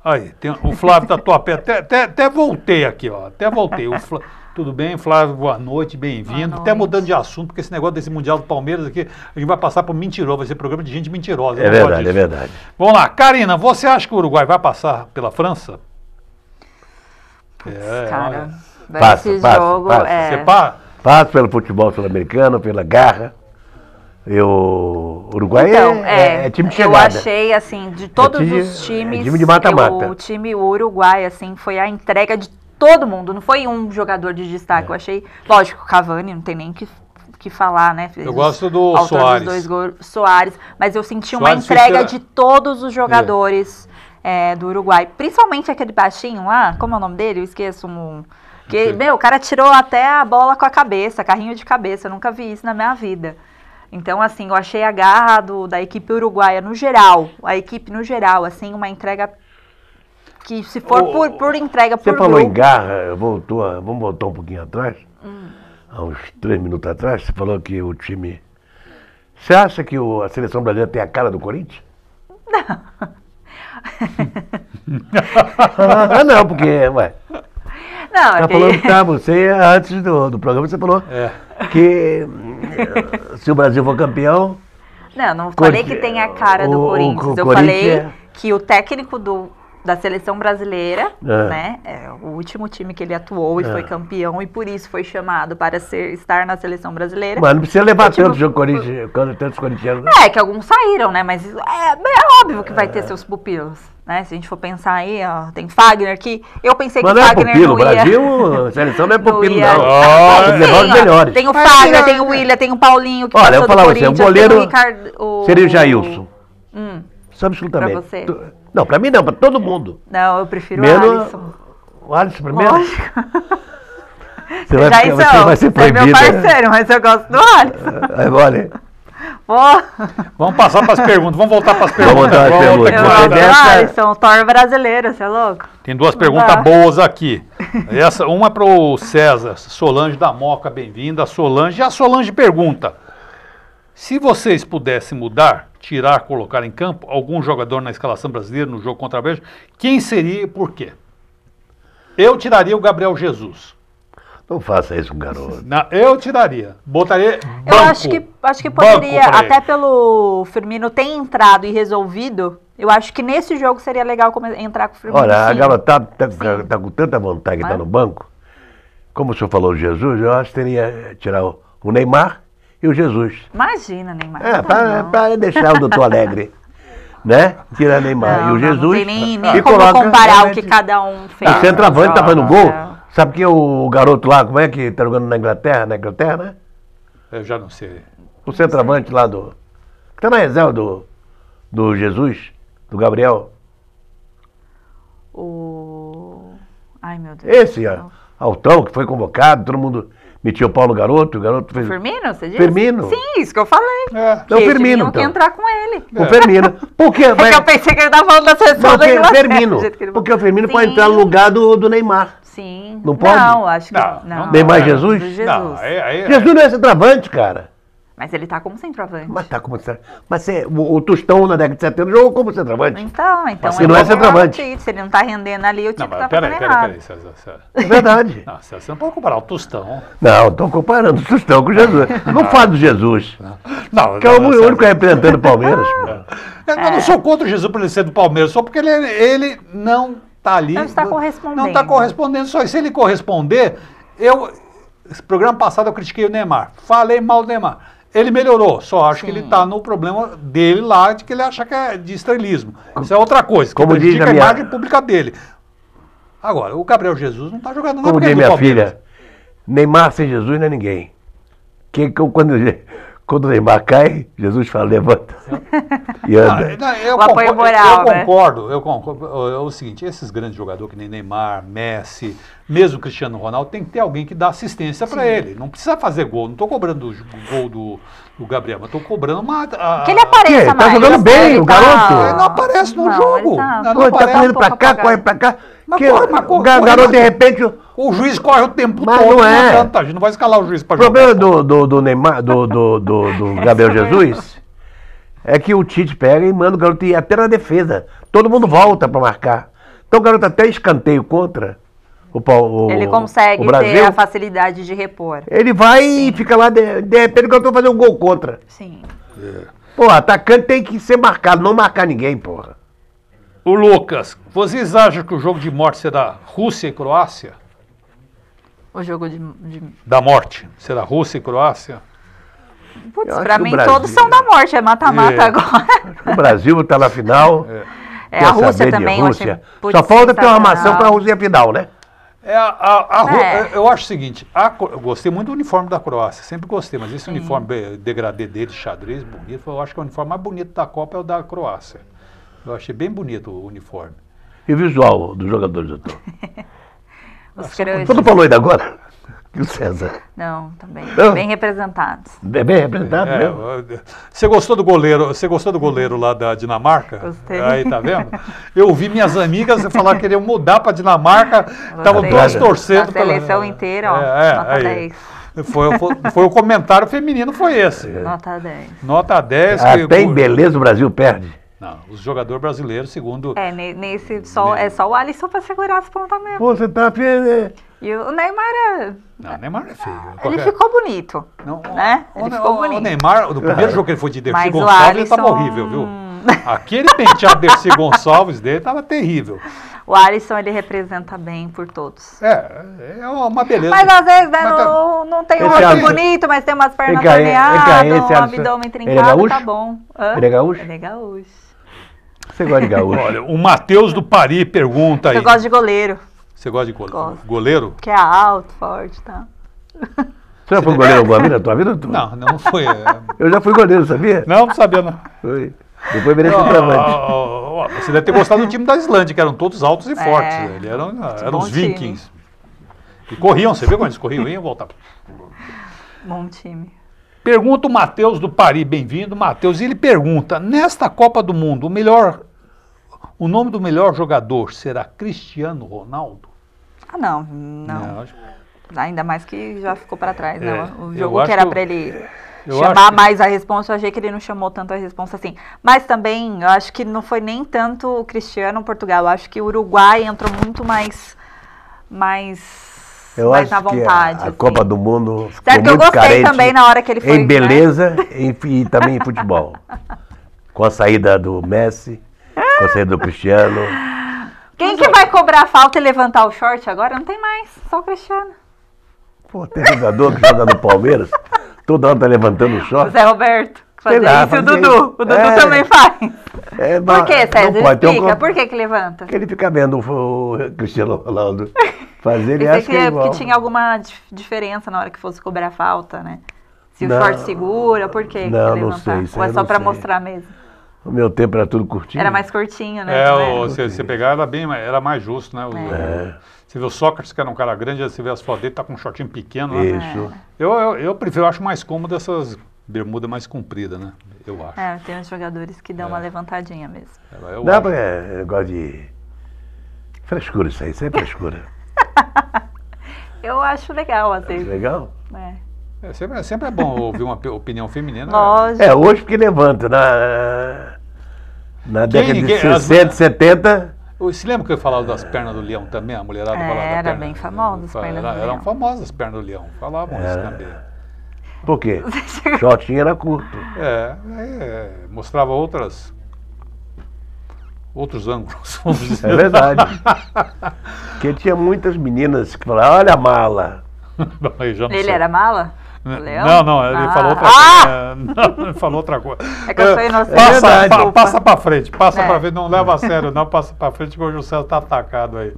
Aí, tem, o Flávio Tatuapé, até, até, até voltei aqui, ó. Até voltei. O Flávio. Tudo bem, Flávio? Boa noite, bem-vindo. Até mudando de assunto, porque esse negócio desse Mundial do Palmeiras aqui, a gente vai passar por mentiroso, vai ser programa de gente mentirosa. É verdade, é verdade. Vamos lá, Karina, você acha que o Uruguai vai passar pela França? Puts, é, cara, vai passa, esse passa, jogo. Passa. É... Você passa? Passa pelo futebol sul-americano, pela garra. Eu, Uruguai então, é, é, é, é time de chegada. Eu achei, assim, de é todos é time, os é times, é time de mata -mata. Eu, o time uruguai, assim, foi a entrega de todo mundo, não foi um jogador de destaque. É. Eu achei, lógico, Cavani, não tem nem que que falar, né? Fez eu gosto do Soares. Dois gols, Soares, mas eu senti Soares uma entrega fica... de todos os jogadores é. É, do Uruguai, principalmente aquele baixinho lá, como é o nome dele? Eu esqueço. Um, que, meu, o cara tirou até a bola com a cabeça, carrinho de cabeça, eu nunca vi isso na minha vida. Então, assim, eu achei a garra do, da equipe uruguaia no geral, a equipe no geral, assim, uma entrega que se for oh, por, por entrega, você por Você falou grupo... em garra, voltou a, vamos voltar um pouquinho atrás, hum. há uns três minutos atrás, você falou que o time... Você acha que o, a seleção brasileira tem a cara do Corinthians? Não. [laughs] ah, não, porque, ué... Não, tá é que... tá, você antes do, do programa você falou é. que eh, se o Brasil for campeão... Não, não falei que tem a cara o, do Corinthians, o, eu Corinthians... falei é que o técnico do da seleção brasileira, é. né? É o último time que ele atuou e é. foi campeão e por isso foi chamado para ser, estar na seleção brasileira. Mas não precisa levar tanto jogo Corinthians, tantos corintianos. Né? É, que alguns saíram, né? Mas é, é óbvio que vai é. ter seus pupilos. Né? Se a gente for pensar aí, ó, tem Fagner aqui. Eu pensei Mas que não é Fagner é pupilo, não ia... Brasil, seleção não é [laughs] pupilo, não. não. Oh, tem, ó, tem o Fagner, tem o William, tem o Paulinho que Olha, tá eu falar o goleiro o Ricardo, o... seria o Jailson. Hum absolutamente. Pra você? Não, pra mim não, pra todo mundo. Não, eu prefiro Menos o Alisson. O Alisson primeiro? É- Lógico. [laughs] Você, vai, ficar, você é vai ser proibido. Você é meu né? parceiro, mas eu gosto do Alisson. aí [laughs] vale é, Vamos passar para as perguntas, vamos voltar para as perguntas. Vamos voltar perguntas. Eu Alisson, Thor brasileiro, você é louco? Tem duas perguntas boas aqui. [laughs] Essa, uma é para o César, Solange da Moca, bem-vinda. Solange, a Solange pergunta, se vocês pudessem mudar tirar, colocar em campo algum jogador na escalação brasileira no jogo contra a Bélgica, quem seria e por quê? Eu tiraria o Gabriel Jesus. Não faça isso com garoto. Não, eu tiraria. Botaria. Banco, eu acho que, acho que poderia, até pelo Firmino ter entrado e resolvido, eu acho que nesse jogo seria legal entrar com o Firmino. Olha, sim. a garotada tá, tá, tá, tá, com tanta vontade que tá no banco. Como o senhor falou Jesus, eu acho que teria eh, tirar o Neymar e o Jesus. Imagina, Neymar. É, tá para deixar o doutor alegre. [laughs] né? Tira Neymar não, e o Jesus. Não tem nem, nem e como coloca, comparar o que cada um fez. O centroavante estava tá no gol. É. Sabe quem é o garoto lá, como é que está jogando na Inglaterra, na Inglaterra, né? Eu já não sei. O centroavante lá do. está na reserva do, do Jesus, do Gabriel. O. Ai, meu Deus. Esse, ó, Altão, que foi convocado, todo mundo metia o Paulo Garoto, o Garoto fez... Firmino, você disse? Firmino. Sim, isso que eu falei. É. então, o Firmino, então. que entrar com ele. É. O Firmino. [laughs] Porque, é mas... eu pensei que ele estava falando da seleção Não, da Inglaterra. Firmino, ele... porque o Firmino Sim. pode entrar no lugar do, do Neymar. Sim. Não pode? Não, acho que não. não. Neymar Jesus? Jesus. Não, é, é, Jesus não é centroavante, cara. Mas ele tá como centroavante. Mas tá como centroavante. Mas o, o, Tostão na década de 70 jogou como centroavante. Então, então. Mas se não é centroavante. se ele não tá rendendo ali, o time não, tá peraí, fazendo peraí, errado. Peraí, peraí, peraí, É verdade. Não, você não pode comparar o Tostão. Não, estão comparando o Tostão com o Jesus. Não ah. fala do Jesus. Não, não, que é o único representante do Palmeiras. É. Eu não é. sou contra o Jesus por ele ser do Palmeiras, só porque ele, ele não tá ali. Não está correspondendo. Não está correspondendo. Só e se ele corresponder, eu... Esse programa passado eu critiquei o Neymar. Falei mal do Neymar. Ele melhorou, só acho Sim. que ele está no problema dele lá, de que ele acha que é de estrelismo. Isso é outra coisa, como diz a, minha... imagem pública dele. Agora, o Gabriel Jesus não está jogando nada Como é diz minha filha, Neymar sem Jesus não é ninguém. Que, que, quando, quando o Neymar cai, Jesus fala, levanta. [laughs] e anda. Não, eu, o concordo, moral, eu, né? eu concordo, eu concordo. É, é o seguinte, esses grandes jogadores que nem Neymar, Messi, mesmo Cristiano Ronaldo, tem que ter alguém que dá assistência para ele. Não precisa fazer gol. Não estou cobrando o gol do, o Gabriel, mas estou cobrando uma. A... Que ele apareça tá mais. Tá jogando bem, o tá- garoto. Tá... Ele não aparece no não, jogo. Tá... Não, não tá aparece. tá correndo pra cá, corre pra cá. Mas, que, corre, mas corre, o garoto, de repente. O juiz corre o tempo mas todo. Não é. Não a gente não vai escalar o juiz pra jogar. O problema do, do, do Neymar, do, do, do, do [laughs] é Gabriel Jesus é que o Tite pega e manda o garoto ir até na defesa. Todo mundo volta pra marcar. Então o garoto até escanteio contra. O, o, ele consegue o Brasil, ter a facilidade de repor. Ele vai Sim. e fica lá, de, de repente, estou fazendo um gol contra. Sim. É. Pô, atacante tem que ser marcado, não marcar ninguém, porra. O Lucas, vocês acham que o jogo de morte será Rússia e Croácia? O jogo de, de... Da morte. Será Rússia e Croácia? Putz, pra mim Brasil... todos são da morte, é mata-mata é. agora. O Brasil tá na final. É. É, a Rússia também. Rússia. Achei, Só falta ter uma maçã pra Rússia final, né? É a, a, a é. Eu acho o seguinte, a, eu gostei muito do uniforme da Croácia, sempre gostei, mas esse Sim. uniforme degradê dele, xadrez, bonito, eu acho que o uniforme mais bonito da Copa é o da Croácia. Eu achei bem bonito o uniforme. E o visual dos jogadores, doutor? [laughs] Ah, Os falou ainda agora? que o César. Não, também. Tá bem representados. Bem, é bem representado é, mesmo. Você gostou do goleiro? Você gostou do goleiro lá da Dinamarca? Gostei. Aí tá vendo? Eu ouvi minhas amigas falar que queriam mudar para Dinamarca, estavam todas tá torcendo. A seleção inteira, ó, é, é nota aí. 10. Foi, foi, foi, o comentário feminino, foi esse. [laughs] Nota 10. Nota 10. Ah, que... beleza o Brasil perde. Não, os jogadores brasileiros, segundo. É, nesse só, né? é só o Alisson para segurar as pontas mesmo. Pô, você tá. É, é e o Neymar é. Não, o Neymar é feio. Ele qualquer... ficou bonito. Não, né? Ele o, ficou bonito. O Neymar, no primeiro jogo que ele foi de Dercy Gonçalves, Alisson... ele estava horrível, viu? Aquele penteado Dercy Gonçalves dele estava terrível. O Alisson, ele representa bem por todos. É, é uma beleza. Mas às vezes, né, mas, não, tá- não tem um rosto bonito, mas tem umas pernas torneadas, um abdômen é trincado, é tá bom. Hã? Ele é gaúcho? Ele é gaúcho. Você gosta de gaúcho? Olha, o Matheus do Pari pergunta aí. Eu gosto de goleiro. Você gosta de goleiro? Gosto. Goleiro? Que é alto, forte, tá? Você já foi goleiro alguma vez na tua vida? Tu? Não, não foi. É. Eu já fui goleiro, sabia? Não, não sabia não. Foi. Depois virei centroavante. Oh, oh, oh, você deve ter gostado do time da Islândia, que eram todos altos e é, fortes. Né? Eles eram, eram os vikings. Time. E corriam, você viu quando eles corriam? Iam voltar. Bom time. Pergunta o Matheus do Paris, bem-vindo, Matheus. E ele pergunta: nesta Copa do Mundo, o melhor. O nome do melhor jogador será Cristiano Ronaldo? Ah, não, não. Ainda mais que já ficou para trás, né? é, né? O jogo que era para ele chamar mais a responsa, eu achei que ele não chamou tanto a responsa assim. Mas também, eu acho que não foi nem tanto o Cristiano Portugal, eu acho que o Uruguai entrou muito mais mais eu acho na vontade. Que a, a assim. Copa do Mundo ficou certo, muito eu gostei também na hora que ele foi. Né? Em beleza né? em, e também em futebol. [laughs] com a saída do Messi, com a saída do Cristiano. Quem que vai cobrar falta e levantar o short agora? Não tem mais, só o Cristiano. Pô, tem jogador que joga no Palmeiras, [laughs] toda hora tá levantando o short. O Zé Roberto. Fazer lá, isso, o Dudu. O Dudu é, também faz. É, Por que, César? Explica. Um... Por que que levanta? Porque ele fica vendo o, Cristiano Ronaldo fazer, ele [laughs] acha que, é, é igual. que tinha alguma diferença na hora que fosse cobrar falta, né? Se não, o short segura, por quê? Não, que não sei. Ou é só para mostrar mesmo? O meu tempo era tudo curtinho. Era mais curtinho, né? É, o, você, você pegava, era, bem, era mais justo, né? O, é. Você vê o Sócrates, que era um cara grande, você vê as fotos dele, tá com um shortinho pequeno. Né? Isso. Né? É. Eu, eu, eu, eu acho mais cômodo essas bermuda mais comprida, né? Eu acho. É, tem uns jogadores que dão é. uma levantadinha mesmo. eu é Dá pra é, gosto de frescura isso aí, isso é frescura. [laughs] eu acho legal, assim. Acho legal? É. É, sempre, é sempre é bom ouvir uma [laughs] opinião feminina. Né? Lógico. É, hoje porque levanta. Na, né? na quem, década de 60, as... 70. Você lembra que eu falava das pernas do leão também? A mulherada é, falava Era perna, bem famosa as pernas do leão. Eram famosas as pernas do leão. Falavam isso também. Por quê? [laughs] Shortinho era curto. É, é, mostrava outras. Outros ângulos. [laughs] É verdade. Porque tinha muitas meninas que falavam, olha a mala. Não, Ele sei. era mala? É. Não, não, ele ah. falou outra ah! coisa. [laughs] É, ele falou outra coisa. É que eu sou é, inocente. Passa, pa, passa pra frente, passa é. pra frente, não leva a sério, não, passa pra frente, que hoje o César tá atacado aí.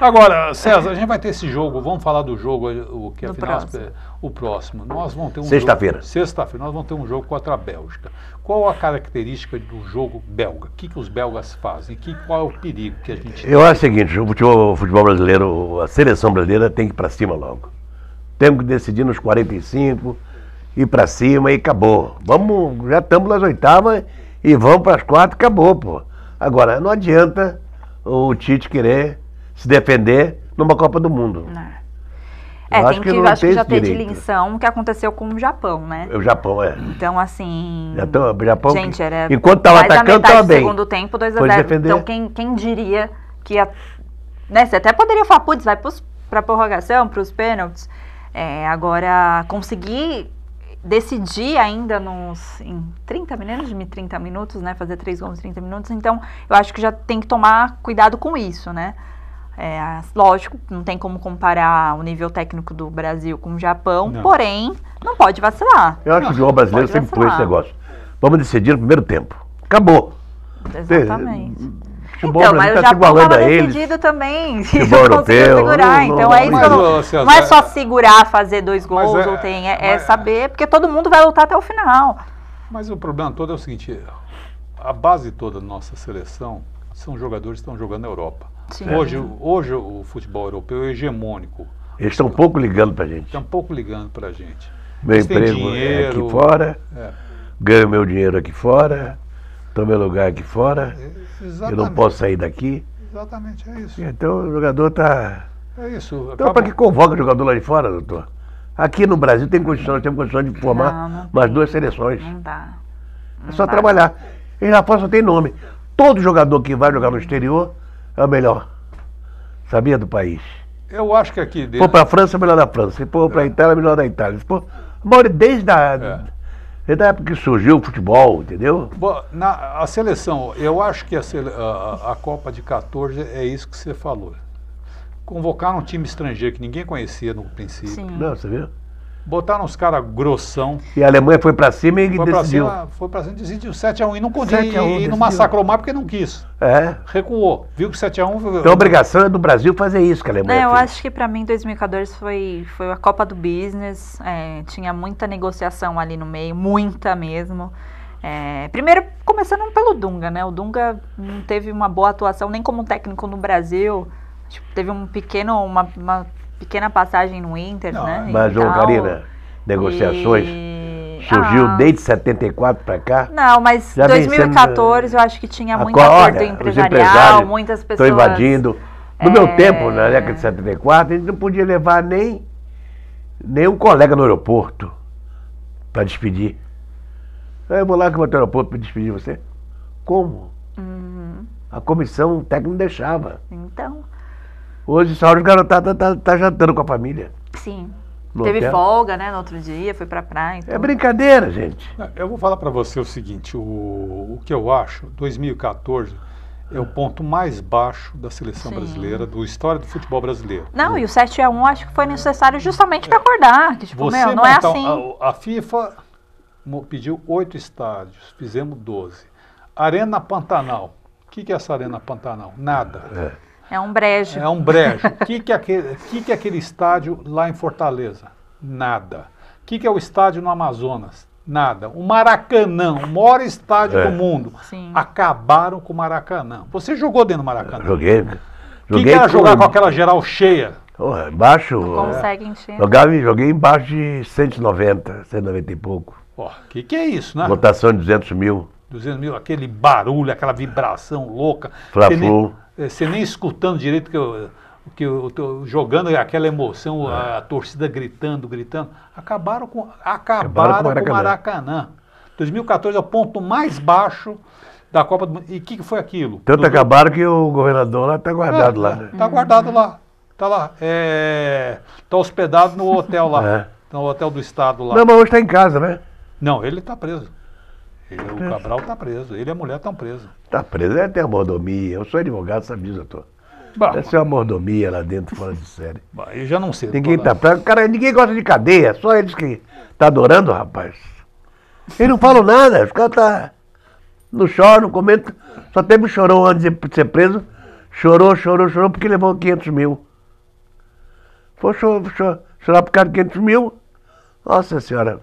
Agora, César, a gente vai ter esse jogo, vamos falar do jogo, o que afinal próximo. o próximo. Nós vamos ter um Sexta-feira. Sexta-feira, nós vamos ter um jogo contra a Bélgica. Qual a característica do jogo belga? O que, que os belgas fazem? Que, qual é o perigo que a gente Eu tem? acho o seguinte, o futebol, o futebol brasileiro, a seleção brasileira tem que ir para cima logo. Temos que decidir nos 45, ir para cima e acabou. Vamos, já estamos nas oitavas e vamos para as quatro, acabou, pô. Agora, não adianta o Tite querer se defender numa Copa do Mundo. Não. É, eu tem acho que, que não acho tem que já lição o que aconteceu com o Japão, né? O Japão, é. Então, assim. o Japão gente, era. Enquanto estava atacando, estava bem. segundo tempo, 2 a 0 Então, quem, quem diria que. A, né, você até poderia falar, putz, vai para a prorrogação, para os pênaltis. É, agora, conseguir decidir ainda nos em 30 minutos de 30 minutos, né? Fazer três gols em 30 minutos. Então, eu acho que já tem que tomar cuidado com isso, né? É, lógico, não tem como comparar o nível técnico do Brasil com o Japão, não. porém, não pode vacilar. Eu acho que o brasileiro sempre vacilar. põe esse negócio. Vamos decidir no primeiro tempo. Acabou. Exatamente. Tem, Futebol então, mas tá o Japão estava decidido também. [laughs] Futebol europeu, segurar. Não, então é não, é, assim, é só é segurar, fazer dois gols é, ou tem. É, é, saber, porque todo mundo vai lutar até o final. Mas o problema todo é o seguinte: a base toda da nossa seleção são jogadores que estão jogando na Europa. Sim. Hoje, hoje o futebol europeu é hegemônico. Eles estão pouco ligando para gente. Estão pouco ligando para gente. Meu Eles emprego é dinheiro, aqui fora, ganho meu dinheiro aqui fora Estou meu lugar aqui fora, Exatamente. É, eu não posso sair daqui. Exatamente, é isso. Então o jogador está. É isso. Então para que convoca o jogador lá de fora, doutor? Aqui no Brasil tem condições, temos condições de formar não, não umas tem. duas seleções. Não dá. É não é só dá. trabalhar. Em Rafael só tem nome. Todo jogador que vai jogar no exterior é o melhor. Sabia do país? Eu acho que aqui. Dentro... Se para a França, é melhor da França. Se for para a Itália, melhor da Itália. Se for... desde a. É. É da época que surgiu o futebol, entendeu? Bom, na, a seleção, eu acho que a, a, a, Copa de 14 é isso que você falou. Convocar um time estrangeiro que ninguém conhecia no princípio. Sim. Não, você viu? Botaram os caras grossão. E a Alemanha foi para cima e foi decidiu. Pra cima, foi para cima e decidiu 7x1. E não, conseguiu e, não massacrou mais porque não quis. É. Recuou. Viu que 7x1. Então a obrigação é do Brasil fazer isso que a Alemanha. É, eu acho que para mim 2014 foi, foi a Copa do Business. É, tinha muita negociação ali no meio, muita mesmo. É, primeiro, começando pelo Dunga, né? O Dunga não teve uma boa atuação nem como técnico no Brasil. Tipo, teve um pequeno, uma, uma pequena passagem no Inter, Não, né? Mas, ô, Carina, negociações. E... Surgiu ah, desde 74 para cá? Não, mas já 2014 sendo... eu acho que tinha muita coisa do empresarial, muitas pessoas. Estão invadindo. No é... meu tempo, na década de 74, a gente não podia levar nem, nem um colega no aeroporto para despedir. Eu vou lá que vou o aeroporto para despedir você. Como? Uhum. A comissão técnica não deixava. Então. Hoje, só os o garotada tá, tá, tá, tá jantando com a família. Sim. No Teve hotel. folga, né, no outro dia, foi pra praia. Então... É brincadeira, gente. Eu vou falar para você o seguinte, o, o que eu acho, 2014 é o ponto mais baixo da seleção Sim. brasileira, do história do futebol brasileiro. Não, e o 7 a 1 acho que foi é. necessário justamente é. para acordar, que tipo, você, meu, não é então, é assim. A, a FIFA pediu oito estádios, fizemos 12. Arena Pantanal. O que, que é essa Arena Pantanal? Nada. É. É um brejo. É um brejo. O que, que, é aquele, que, que é aquele estádio lá em Fortaleza? Nada. O que, que é o estádio no Amazonas? Nada. O Maracanã, o maior estádio é. do mundo. Sim. Acabaram com o Maracanã. Você jogou dentro do Maracanã? Joguei. O que, que era é com... jogar com aquela geral cheia? Oh, embaixo. Não é. consegue encher. Jogava, joguei embaixo de 190, 190 e pouco. O oh, que, que é isso, né? Votação de 200 mil. 200 mil, aquele barulho, aquela vibração louca. Você nem, eh, você nem escutando direito que eu que eu tô jogando aquela emoção, é. a, a, torcida gritando, gritando, acabaram com acabaram, acabaram com o Maracanã. 2014 é o ponto mais baixo da Copa do Mundo. E o que, que, foi aquilo? Tanto do... acabaram que o governador lá está guardado é, lá. Está guardado lá. Está né? lá. Está é... Tá hospedado no hotel lá. É. no hotel do estado lá. Não, mas hoje está em casa, né? Não, ele está preso. Ele, o Cabral está preso. Ele e a mulher estão presos. Está preso. É até mordomia. Eu sou advogado, sabe disso, doutor? Bom, Deve ser uma mordomia lá dentro, fora de série. eu já não sei. Ninguém tá né? preso. Cara, ninguém gosta de cadeia. Só eles que tá adorando, rapaz. Eles não falam nada. Os caras tá... Não choram, não comentam. Só teve um chorou antes de ser preso. Chorou, chorou, chorou porque levou 500 mil. Foi chor, chor, chorar por causa de 500 mil. Nossa senhora.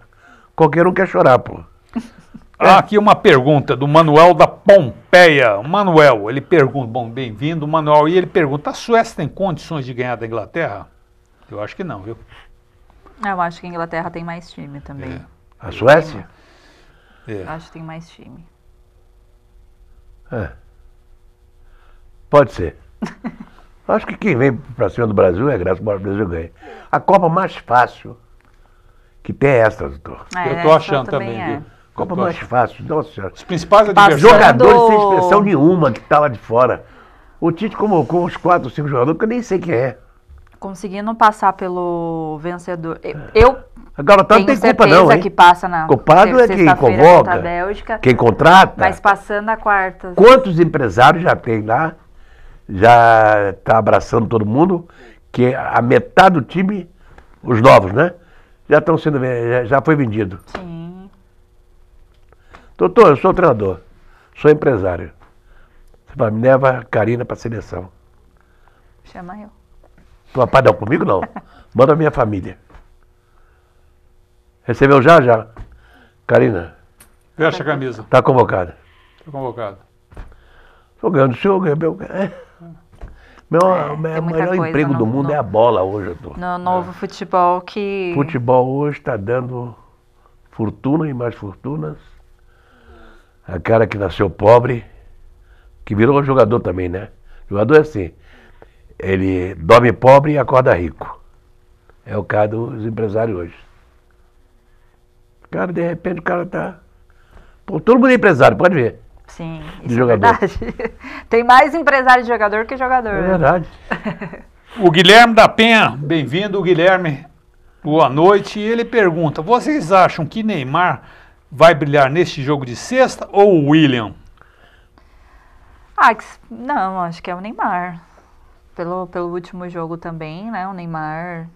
Qualquer um quer chorar, pô. Ah, é. aqui uma pergunta do Manuel da Pompeia. Manuel, ele pergunta, bom, bem-vindo, Manuel. E ele pergunta, a Suécia tem condições de ganhar da Inglaterra? Eu acho que não, viu? Eu acho que a Inglaterra tem mais time também. É. A Suécia? É. Acho que tem mais time. É. Pode ser. [laughs] acho que quem vem para cima do Brasil é graças ao Brasil ganha. A Copa mais fácil que tem é essa, doutor. É, eu estou achando também, é. viu? Copa mais fácil, nossa senhora. Os principais adversários. Jogadores sem expressão nenhuma que está lá de fora. O Tite convocou uns quatro, cinco jogadores que eu nem sei quem é. Conseguindo passar pelo vencedor. Eu. Agora tá, não tem culpa, não. Hein? que passa na. Culpado é quem convoca. Bélgica, quem contrata. Mas passando a quarta. Quantos empresários já tem lá? Já está abraçando todo mundo? Que a metade do time, os novos, né? Já estão sendo. Já, já foi vendido. Sim doutor, eu sou treinador, sou empresário. Você fala, me leva a Karina para a seleção. Chama eu. Tua é pai não, comigo não. [laughs] Manda a minha família. Recebeu já, já. Karina. Fecha a camisa. Está convocada. Está convocada. Estou ganhando o senhor, ganhei meu... É. é. Meu, é, meu melhor emprego no, do mundo no, é a bola hoje. Tô. No novo é. futebol que... Futebol hoje está dando fortuna e mais fortunas. A cara que nasceu pobre, que virou jogador também, né? Jogador é assim, ele dorme pobre e acorda rico. É o caso dos empresários hoje. Cara, de repente o cara tá. Pô, todo mundo é empresário, pode ver. Sim, isso é jogador. É verdade. [laughs] Tem mais empresário de jogador que jogador. É né? verdade. [laughs] o Guilherme da Penha, bem-vindo, Guilherme. Boa noite. E ele pergunta: vocês acham que Neymar vai brilhar neste jogo de sexta ou o William? Ah, não, acho que é o Neymar. Pelo, pelo último jogo também, né? O Neymar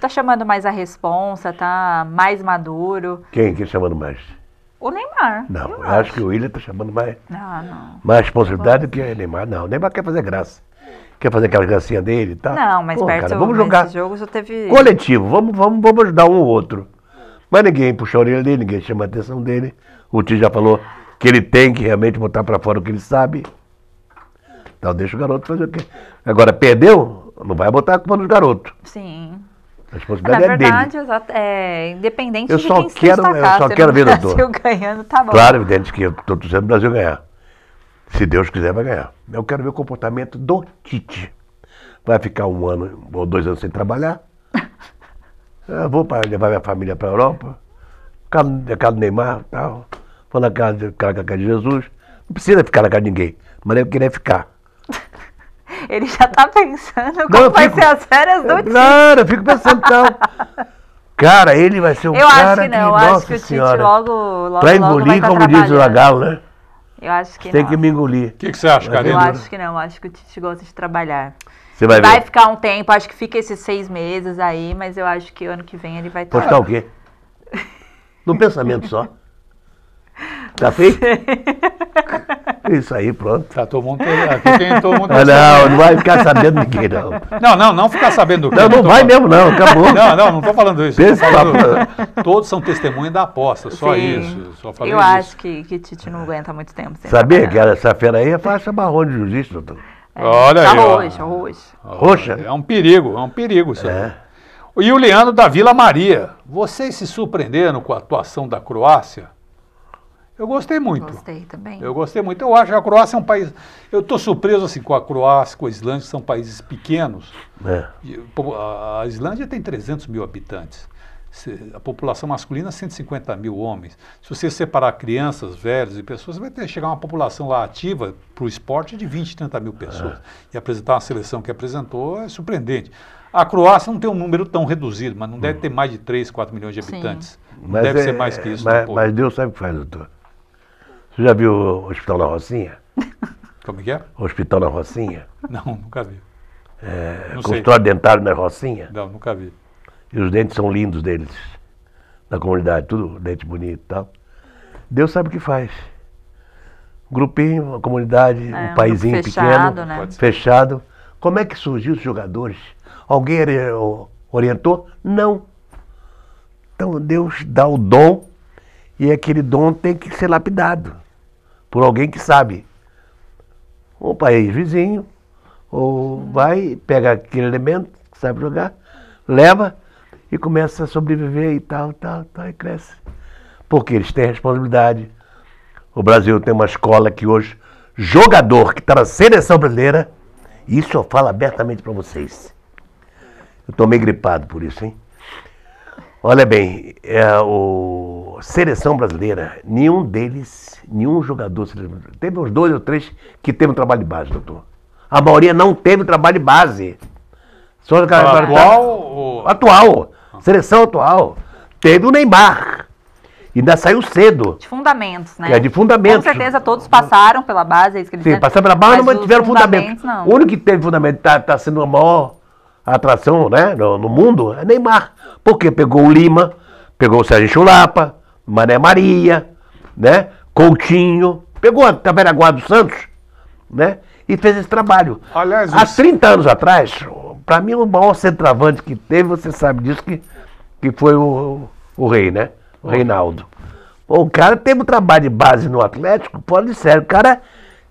tá chamando mais a responsa, tá mais maduro. Quem que está chamando mais? O Neymar. Não, eu acho. acho que o William tá chamando mais. Ah, não. Mais responsabilidade do que o Neymar. Não, o Neymar quer fazer graça. Quer fazer aquela gracinha dele e tá? tal. Não, mas Pô, perto cara, vamos jogar jogo já teve. Coletivo, vamos, vamos, vamos ajudar um ou outro. Mas ninguém puxa a orelha dele, ninguém chama a atenção dele. O tio já falou que ele tem que realmente botar para fora o que ele sabe. Então deixa o garoto fazer o quê? Agora, perdeu, não vai botar a culpa nos garotos. Sim. A responsabilidade Na verdade, é dele. É, independente eu de só quem quero, se destacar, Eu só quero ver o Brasil [laughs] ganhando, tá bom. Claro, evidente que eu estou torcendo o Brasil ganhar. Se Deus quiser, vai ganhar. Eu quero ver o comportamento do Tite. Vai ficar um ano ou dois anos sem trabalhar. [laughs] Eu vou para levar minha família para a Europa, ficar na casa do Neymar tal, vou na casa, cara casa é de Jesus. Não precisa ficar na casa de ninguém, mas eu queria ficar. [laughs] Ele já está pensando não, como vai fico, ser as férias do Tite. Claro, eu fico pensando tal. [laughs] Cara, ele vai ser um eu cara acho que não, que, nossa acho que o Tite logo, logo, Pra engolir, logo tá como diz o Lagalo, né? Eu acho que Tem não. Tem que me engolir. O que, que, você acha, Karina? Eu acho que não, acho que o Tite gosta de trabalhar. Você vai, vai ficar um tempo, acho que fica esses seis meses aí, mas eu acho que ano que vem ele vai estar. Postar tá o quê? no pensamento só. Tá feito? [laughs] Isso aí, pronto. Tá todo mundo. Aqui tem, todo mundo [laughs] tá não, não vai ficar sabendo ninguém, não. Não, não, não ficar sabendo do Não, né, não, vai falando. mesmo, não. Acabou. Não, não, não tô falando isso. falando, todos são testemunhas da aposta, só Sim, isso. Só falei eu isso. acho que, que Tite não aguenta muito tempo. Sabia que essa fera aí é faixa marrom de jiu-jitsu, doutor. É. Olha tá aí. Roxa, roxa. Roxa? É um perigo, é um perigo isso é. E o Leandro da Vila Maria. Vocês se surpreenderam com a atuação da Croácia? Eu gostei muito. Gostei também. Eu gostei muito. Eu acho que a Croácia é um país. Eu estou surpreso assim, com a Croácia, com a Islândia, que são países pequenos. É. A Islândia tem 300 mil habitantes a população masculina, 150 mil homens. Se você separar crianças, velhos e pessoas, vai ter, chegar uma população lá ativa para o esporte de 20, 30 mil pessoas. É. E apresentar uma seleção que apresentou é surpreendente. A Croácia não tem um número tão reduzido, mas não deve ter hum. mais de 3, 4 milhões de habitantes. Não mas deve é, ser mais que isso. Mas, mas, Deus sabe o que faz, doutor. Você já viu o Hospital na Rocinha? [laughs] Como é que é? O Hospital na Rocinha? Não, nunca vi. É, consultório dentário na Rocinha? Não, nunca vi. E os dentes são lindos deles, na comunidade, tudo dente bonito e tal. Deus sabe o que faz. Grupinho, uma comunidade, é, um paizinho um fechado, pequeno, né? fechado. Como é que surgiu os jogadores? Alguém orientou? Não. Então Deus dá o dom e aquele dom tem que ser lapidado por alguém que sabe. Ou país vizinho, ou vai, pega aquele elemento que sabe jogar, leva e começa a sobreviver e tal, tal, tal, e cresce. Porque eles têm responsabilidade. O Brasil tem uma escola que hoje, jogador que está na seleção brasileira, isso eu falo abertamente para vocês. Eu estou meio gripado por isso, hein? Olha bem, é, o seleção brasileira, nenhum deles, nenhum jogador, teve uns dois ou três que teve um trabalho de base, doutor. A maioria não teve um trabalho de base. Só tá o atual? Atual seleção atual, teve o Neymar. Ainda saiu cedo. De fundamentos, né? É, de fundamentos. Com certeza todos passaram pela base, é isso que eles Sim, passaram pela base, mas tiveram fundamentos. fundamentos. Não. O único que teve fundamento está tá sendo a maior atração né, no, no, mundo é Neymar. Porque pegou o Lima, pegou o Sérgio Chulapa, Mané Maria, né? Coutinho, pegou a Taveraguá do Santos, né? E fez esse trabalho. Aliás, Há isso... 30 anos atrás, para mim, o maior centroavante que teve, você sabe disso, que, que foi o, o Rei, né? O Reinaldo. o cara teve um trabalho de base no Atlético, pode de sério. O cara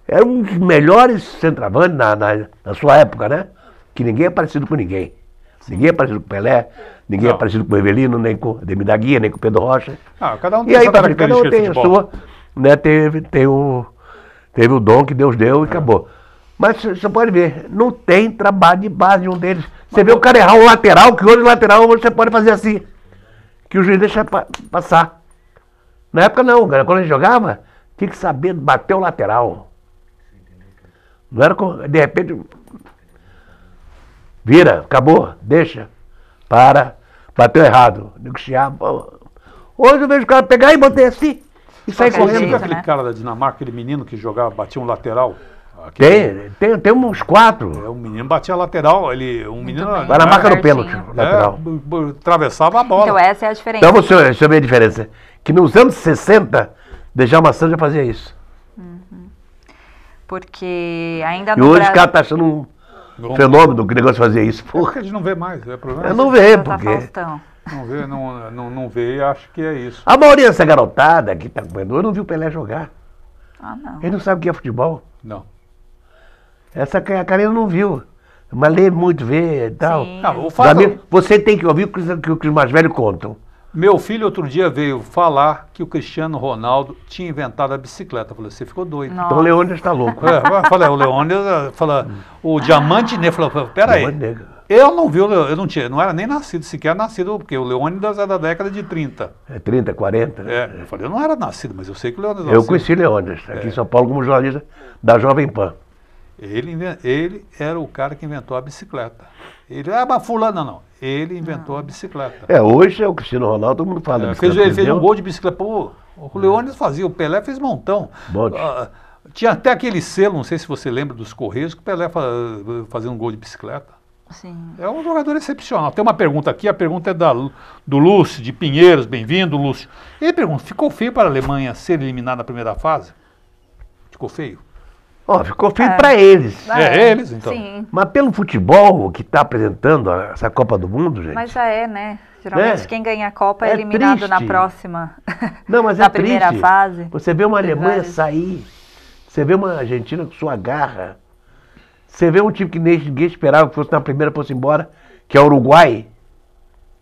era um dos melhores centroavantes na, na, na sua época, né? Que ninguém é parecido com ninguém. Ninguém é parecido com Pelé, ninguém é não. é parecido com o Evelino, nem com Ademir da Guia, nem com Pedro Rocha. Ah, cada um tem e aí, cada um tem a sua, né? Teve, tem o, teve o dom que Deus deu e acabou. Mas você pode ver, não tem trabalho de base um deles. Você vê o cara errar um lateral, que hoje o lateral você pode fazer assim. Que o juiz deixa pa passar. Na época não, cara. Quando a gente jogava, tinha que saber bater o lateral. Não era com. De repente. Vira, acabou, deixa. Para. Bateu errado. negociava Hoje eu vejo o cara pegar e bater assim. E sair correndo. Você lembra né? aquele cara da Dinamarca, aquele menino que jogava, batia um lateral? tem, tem, tem uns quatro. É, um menino batia lateral, ele. Um menino. Bem, vai na marca do pênalti, é, lateral. É, atravessava a bola. Então essa é a diferença. Então você, essa é a diferença. Que nos anos 60, Djalma Santos já fazia isso. Uhum. Porque ainda não. E hoje o cara tá achando um Bom, fenômeno que o negócio fazia isso. Porra. É a gente não vê mais. É problema Eu não vê, porque. Faustão. Não vê, não, não, não vê e acho que é isso. A maioria dessa garotada que tá comendo, eu não vi o Pelé jogar. Ah, não. Ele não sabe o que é futebol. Não. Essa a Karina não viu. Mas lê muito, vê e tal. o fato... você tem que ouvir o que, o os mais velhos contam. Meu filho outro dia veio falar que o Cristiano Ronaldo tinha inventado a bicicleta. Eu falei, você ficou doido. Nossa. Então o Leônidas está louco. É, falei, o Leônidas, eh, fala, o diamante negro. Falou, peraí. Eu não vi, eu não tinha, não era nem nascido, sequer nascido, porque o Leônidas é da década de 30. É 30, 40. Né? É, eu falei, eu não era nascido, mas eu sei que o Leônidas Eu nascido. conheci Leônidas, aqui é. em São Paulo, como jornalista da Jovem Pan. Ele, ele era o cara que inventou a bicicleta. Ele, ah, mas fulano, não. Ele inventou a ah. bicicleta. É, hoje é o Cristiano Ronaldo, todo mundo fala é, fez, ele fez um gol de bicicleta. Pô, o Leônidas fazia, o Pelé fez montão. Monte. Ah, tinha até aquele selo, não sei se você lembra dos Correios, que o Pelé fazia um gol de bicicleta. Sim. É um jogador excepcional. Tem uma pergunta aqui, a pergunta é da, do Lúcio, de Pinheiros. Bem-vindo, Lúcio. Ele pergunta: ficou feio para a Alemanha ser eliminada na primeira fase? Ficou feio? Ó, ficou feio é. para eles. É, é, eles, então. Sim. Mas pelo futebol que está apresentando essa Copa do Mundo, gente. Mas já é, né? Geralmente é. quem ganha a Copa é, é eliminado triste. na próxima. Não, mas [laughs] é na é primeira triste. fase. Você vê uma Alemanha sair, você vê uma Argentina com sua garra, você vê um time que ninguém esperava que fosse na primeira fosse embora, que é o Uruguai,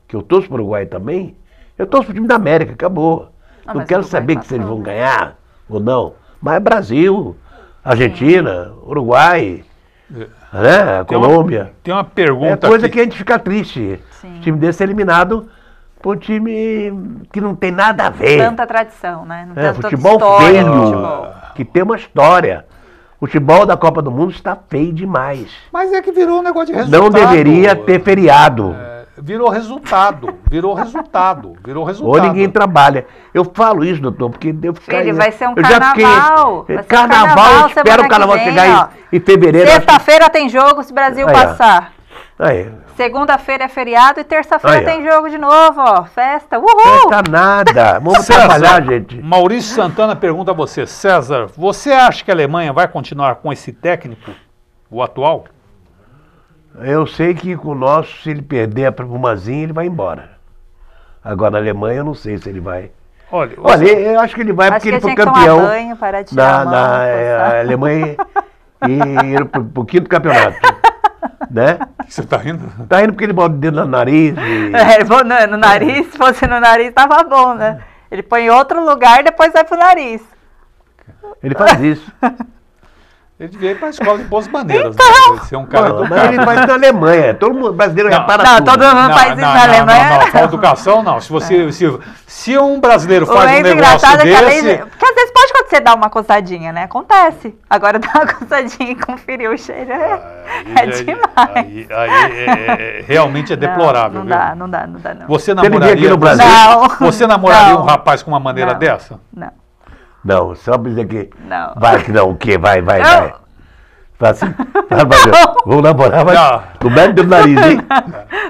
que eu torço para o Uruguai também. Eu torço para o time da América, acabou. Ah, não, não quero saber que se eles vão né? ganhar ou não, mas é Brasil. Argentina, Uruguai, né? Tem Colômbia. Uma, tem uma pergunta. É coisa aqui. que a gente fica triste. Sim. O time desse ser é eliminado por um time que não tem nada a ver. Tanta tradição, né? Não é, futebol feio, que tem uma história. O futebol da Copa do Mundo está feio demais. Mas é que virou um negócio de resultado. Não deveria ter feriado. É virou resultado, virou resultado, virou resultado. Ou ninguém trabalha. Eu falo isso, doutor, porque eu ficar. Ele né? vai ser um carnaval. Fiquei, carnaval, um carnaval, eu espero o carnaval vem, chegar ó. em, fevereiro. Sexta-feira acho... tem jogo se o Brasil aí, passar. Aí. Segunda-feira é feriado e terça-feira tem jogo de novo, ó. Festa, uhul! Festa nada. Vamos César, trabalhar, gente. Maurício Santana pergunta a você, César, você acha que a Alemanha vai continuar com esse técnico, o atual? Eu sei que com o nosso, se ele perder para Pumazinho, ele vai embora. Agora na Alemanha eu não sei se ele vai. Olha, Olha eu, acho que ele vai porque ele foi campeão. Ele parar de na, na mão, é, Alemanha e ir pro, pro quinto campeonato. né? Você tá rindo? Tá rindo porque ele bota o dedo no nariz. E... [laughs] É, no, no nariz, se fosse no nariz, tava bom, né? Ele põe em outro lugar e depois vai pro nariz. Ele faz isso. [laughs] Ele veio para a escola de boas maneiras. Então... Né? Ser um cara não, mas ele faz na Alemanha. Todo mundo brasileiro repara não, tudo. Não, todo mundo faz isso na Alemanha. Não, não, não. educação, não. Se, você, é. se, se um brasileiro faz um negócio é desse... Lei... Porque às vezes pode acontecer dar uma coçadinha, né? Acontece. Agora [laughs] dar uma coçadinha e conferir o cheiro é, é demais. Aí, aí é, é realmente é deplorável. Não, não dá, não dá, não dá, não. Você namoraria... Você namoraria um rapaz com uma maneira dessa? Não. Não, só sobe que. Não. Vai que não, o quê? Vai, vai, não. vai. Faz assim, vai, Vamos namorar, vai. Não. não bebe do nariz, hein?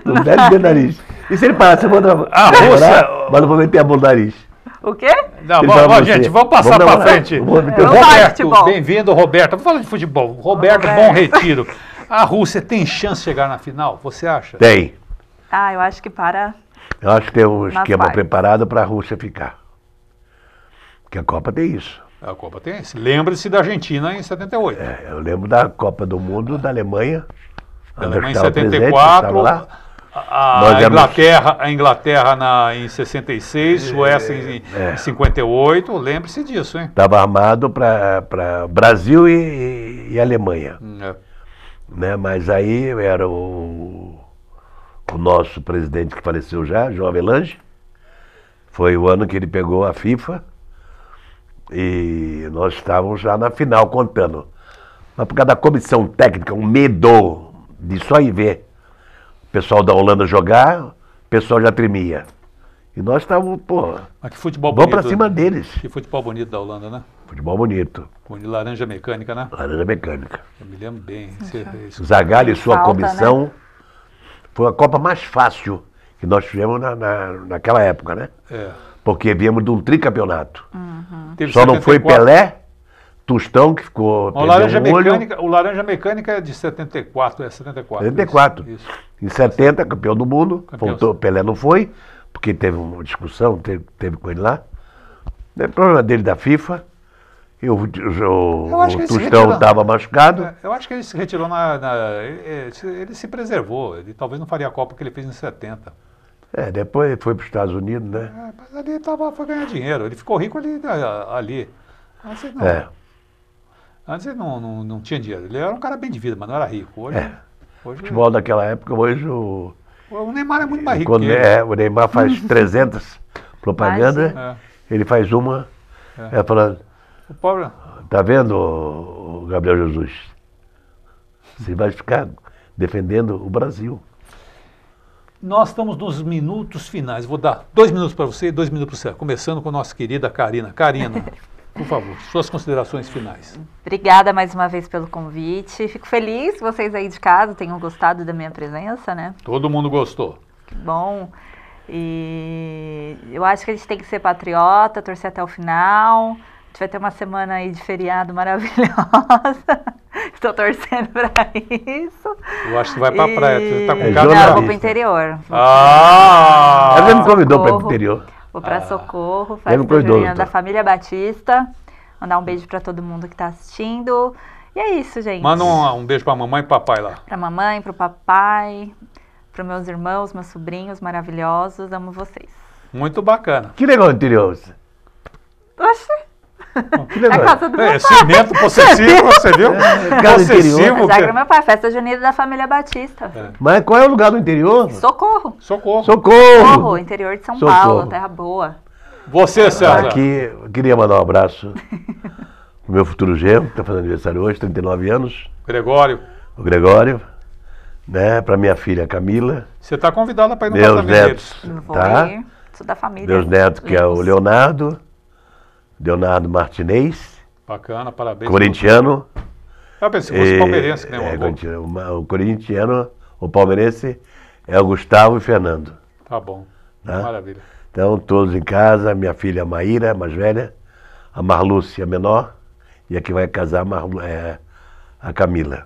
Não, não bebe do nariz. E se ele parar, você manda. Ah, a Rússia, Mas não vou meter a mão no nariz. O quê? Não, vamos, vamos, gente, vamos passar para frente. Vamos, Roberto, bem-vindo, Roberto. Vamos falar de futebol. Roberto, Roberto, bom retiro. A Rússia tem chance de chegar na final, você acha? Tem. Ah, eu acho que para. Eu acho que tem um esquema preparado para a Rússia ficar. Porque a Copa tem isso. A Copa tem isso. lembre se da Argentina em 78. É, eu lembro da Copa do Mundo da Alemanha. Da Alemanha em 74. Presente, a, a Inglaterra, a Inglaterra na, em 66, é, Suécia em, é. em 58, lembre-se disso, hein? Estava armado para Brasil e, e Alemanha. Hum, é. Né? Mas aí era o, o nosso presidente que faleceu já, João Avelange. Foi o ano que ele pegou a FIFA e nós estávamos já na final contando. Mas por causa da comissão técnica, um medo de só ir ver o pessoal da Holanda jogar, o pessoal já tremia. E nós estávamos, pô. Mas que futebol bonito. Vamos para cima né? deles. Que futebol bonito da Holanda, né? Futebol bonito. Laranja mecânica, né? Laranja mecânica. Eu me lembro bem. Uhum. Zagallo e sua Falta, comissão. Né? Foi a Copa mais fácil que nós tivemos na, na, naquela época, né? É. Porque viemos é de um tricampeonato. Uhum. Só não foi Pelé, Tostão, que ficou. O laranja, um mecânica, o laranja Mecânica é de 74, é 74. 74. Isso, isso. Em 70, campeão do mundo. Campeão. Voltou, Pelé não foi, porque teve uma discussão, teve, teve com ele lá. É problema dele da FIFA. Eu, acho o Tostão estava machucado. É, eu acho que ele se retirou na. na ele, ele, se preservou. Ele talvez não faria a Copa que ele fez em 70. É, depois ele foi para os Estados Unidos, né? É, mas ali tava, foi ganhar dinheiro. Ele ficou rico ali. Né, ali. Antes não, é. antes ele não, não, não tinha dinheiro. Ele era um cara bem de vida, mas não era rico. Hoje, é. hoje futebol ele... daquela época, hoje o... O Neymar é muito mais rico Quando, que ele. É, o Neymar faz 300 [laughs] propagandas, é. ele faz uma, é, é falando... O pobre... Tá vendo, o Gabriel Jesus? Você vai ficar defendendo o Brasil. Nós estamos nos minutos finais. Vou dar dois minutos para você e dois minutos para o Sérgio. Começando com a nossa querida Karina. Karina, [laughs] por favor, suas considerações finais. Obrigada mais uma vez pelo convite. Fico feliz que vocês aí de casa tenham gostado da minha presença, né? Todo mundo gostou. Que bom. E eu acho que a gente tem que ser patriota, torcer até o final gente vai ter uma semana aí de feriado maravilhosa. [laughs] Estou torcendo para isso. Eu acho que vai para a e... Você com é, cara eu vou para o interior. Ah! Ela me convidou para o interior. Vou para ah. Socorro, faz a então. da família Batista. Mandar um beijo para todo mundo que está assistindo. E é isso, gente. Manda um, um beijo para a mamãe e papai lá. Para a mamãe, para o papai, para meus irmãos, meus sobrinhos maravilhosos. Amo vocês. Muito bacana. Que legal, interior. É a casa do é, meu pai. Cimento possessivo, você [laughs] viu? É, é, casa possessivo. Mas do meu pai, festa junina da família Batista. É. Mas qual é o lugar do interior? Socorro. Socorro. Socorro. Socorro interior de São Socorro. Paulo, terra boa. Você, tá César. Aqui, queria mandar um abraço [laughs] pro meu futuro genro, que está fazendo aniversário hoje, 39 anos. Gregório. O Gregório. Né, para minha filha Camila. Você está convidada para ir no Meus casamento netos, tá? da família. Meus netos, que é o Leonardo Leonardo Martinez. Bacana, parabéns. Corintiano. Eu pensei que fosse e, é, palmeirense, né? Um é, o corintiano, o palmeirense é o Gustavo e Fernando. Tá bom. Né? Maravilha. Então, todos em casa, minha filha Maíra, mais velha, a Marlúcia, menor, e a que vai casar a, é, a Camila.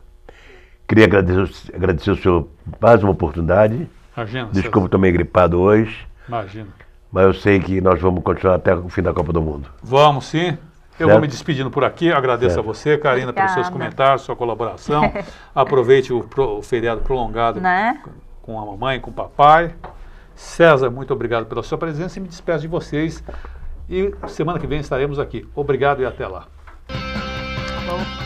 Queria agradecer, agradecer o senhor mais uma oportunidade. Imagina. Desculpa, estou meio gripado hoje. Imagina mas eu sei que nós vamos continuar até o fim da Copa do Mundo. Vamos sim. Eu certo? vou me despedindo por aqui, agradeço certo. a você, Karina, Obrigada. pelos seus comentários, sua colaboração. [laughs] Aproveite o, pro, o feriado prolongado né? com a mamãe, com o papai. César, muito obrigado pela sua presença e me despeço de vocês. E semana que vem estaremos aqui. Obrigado e até lá. Tá bom.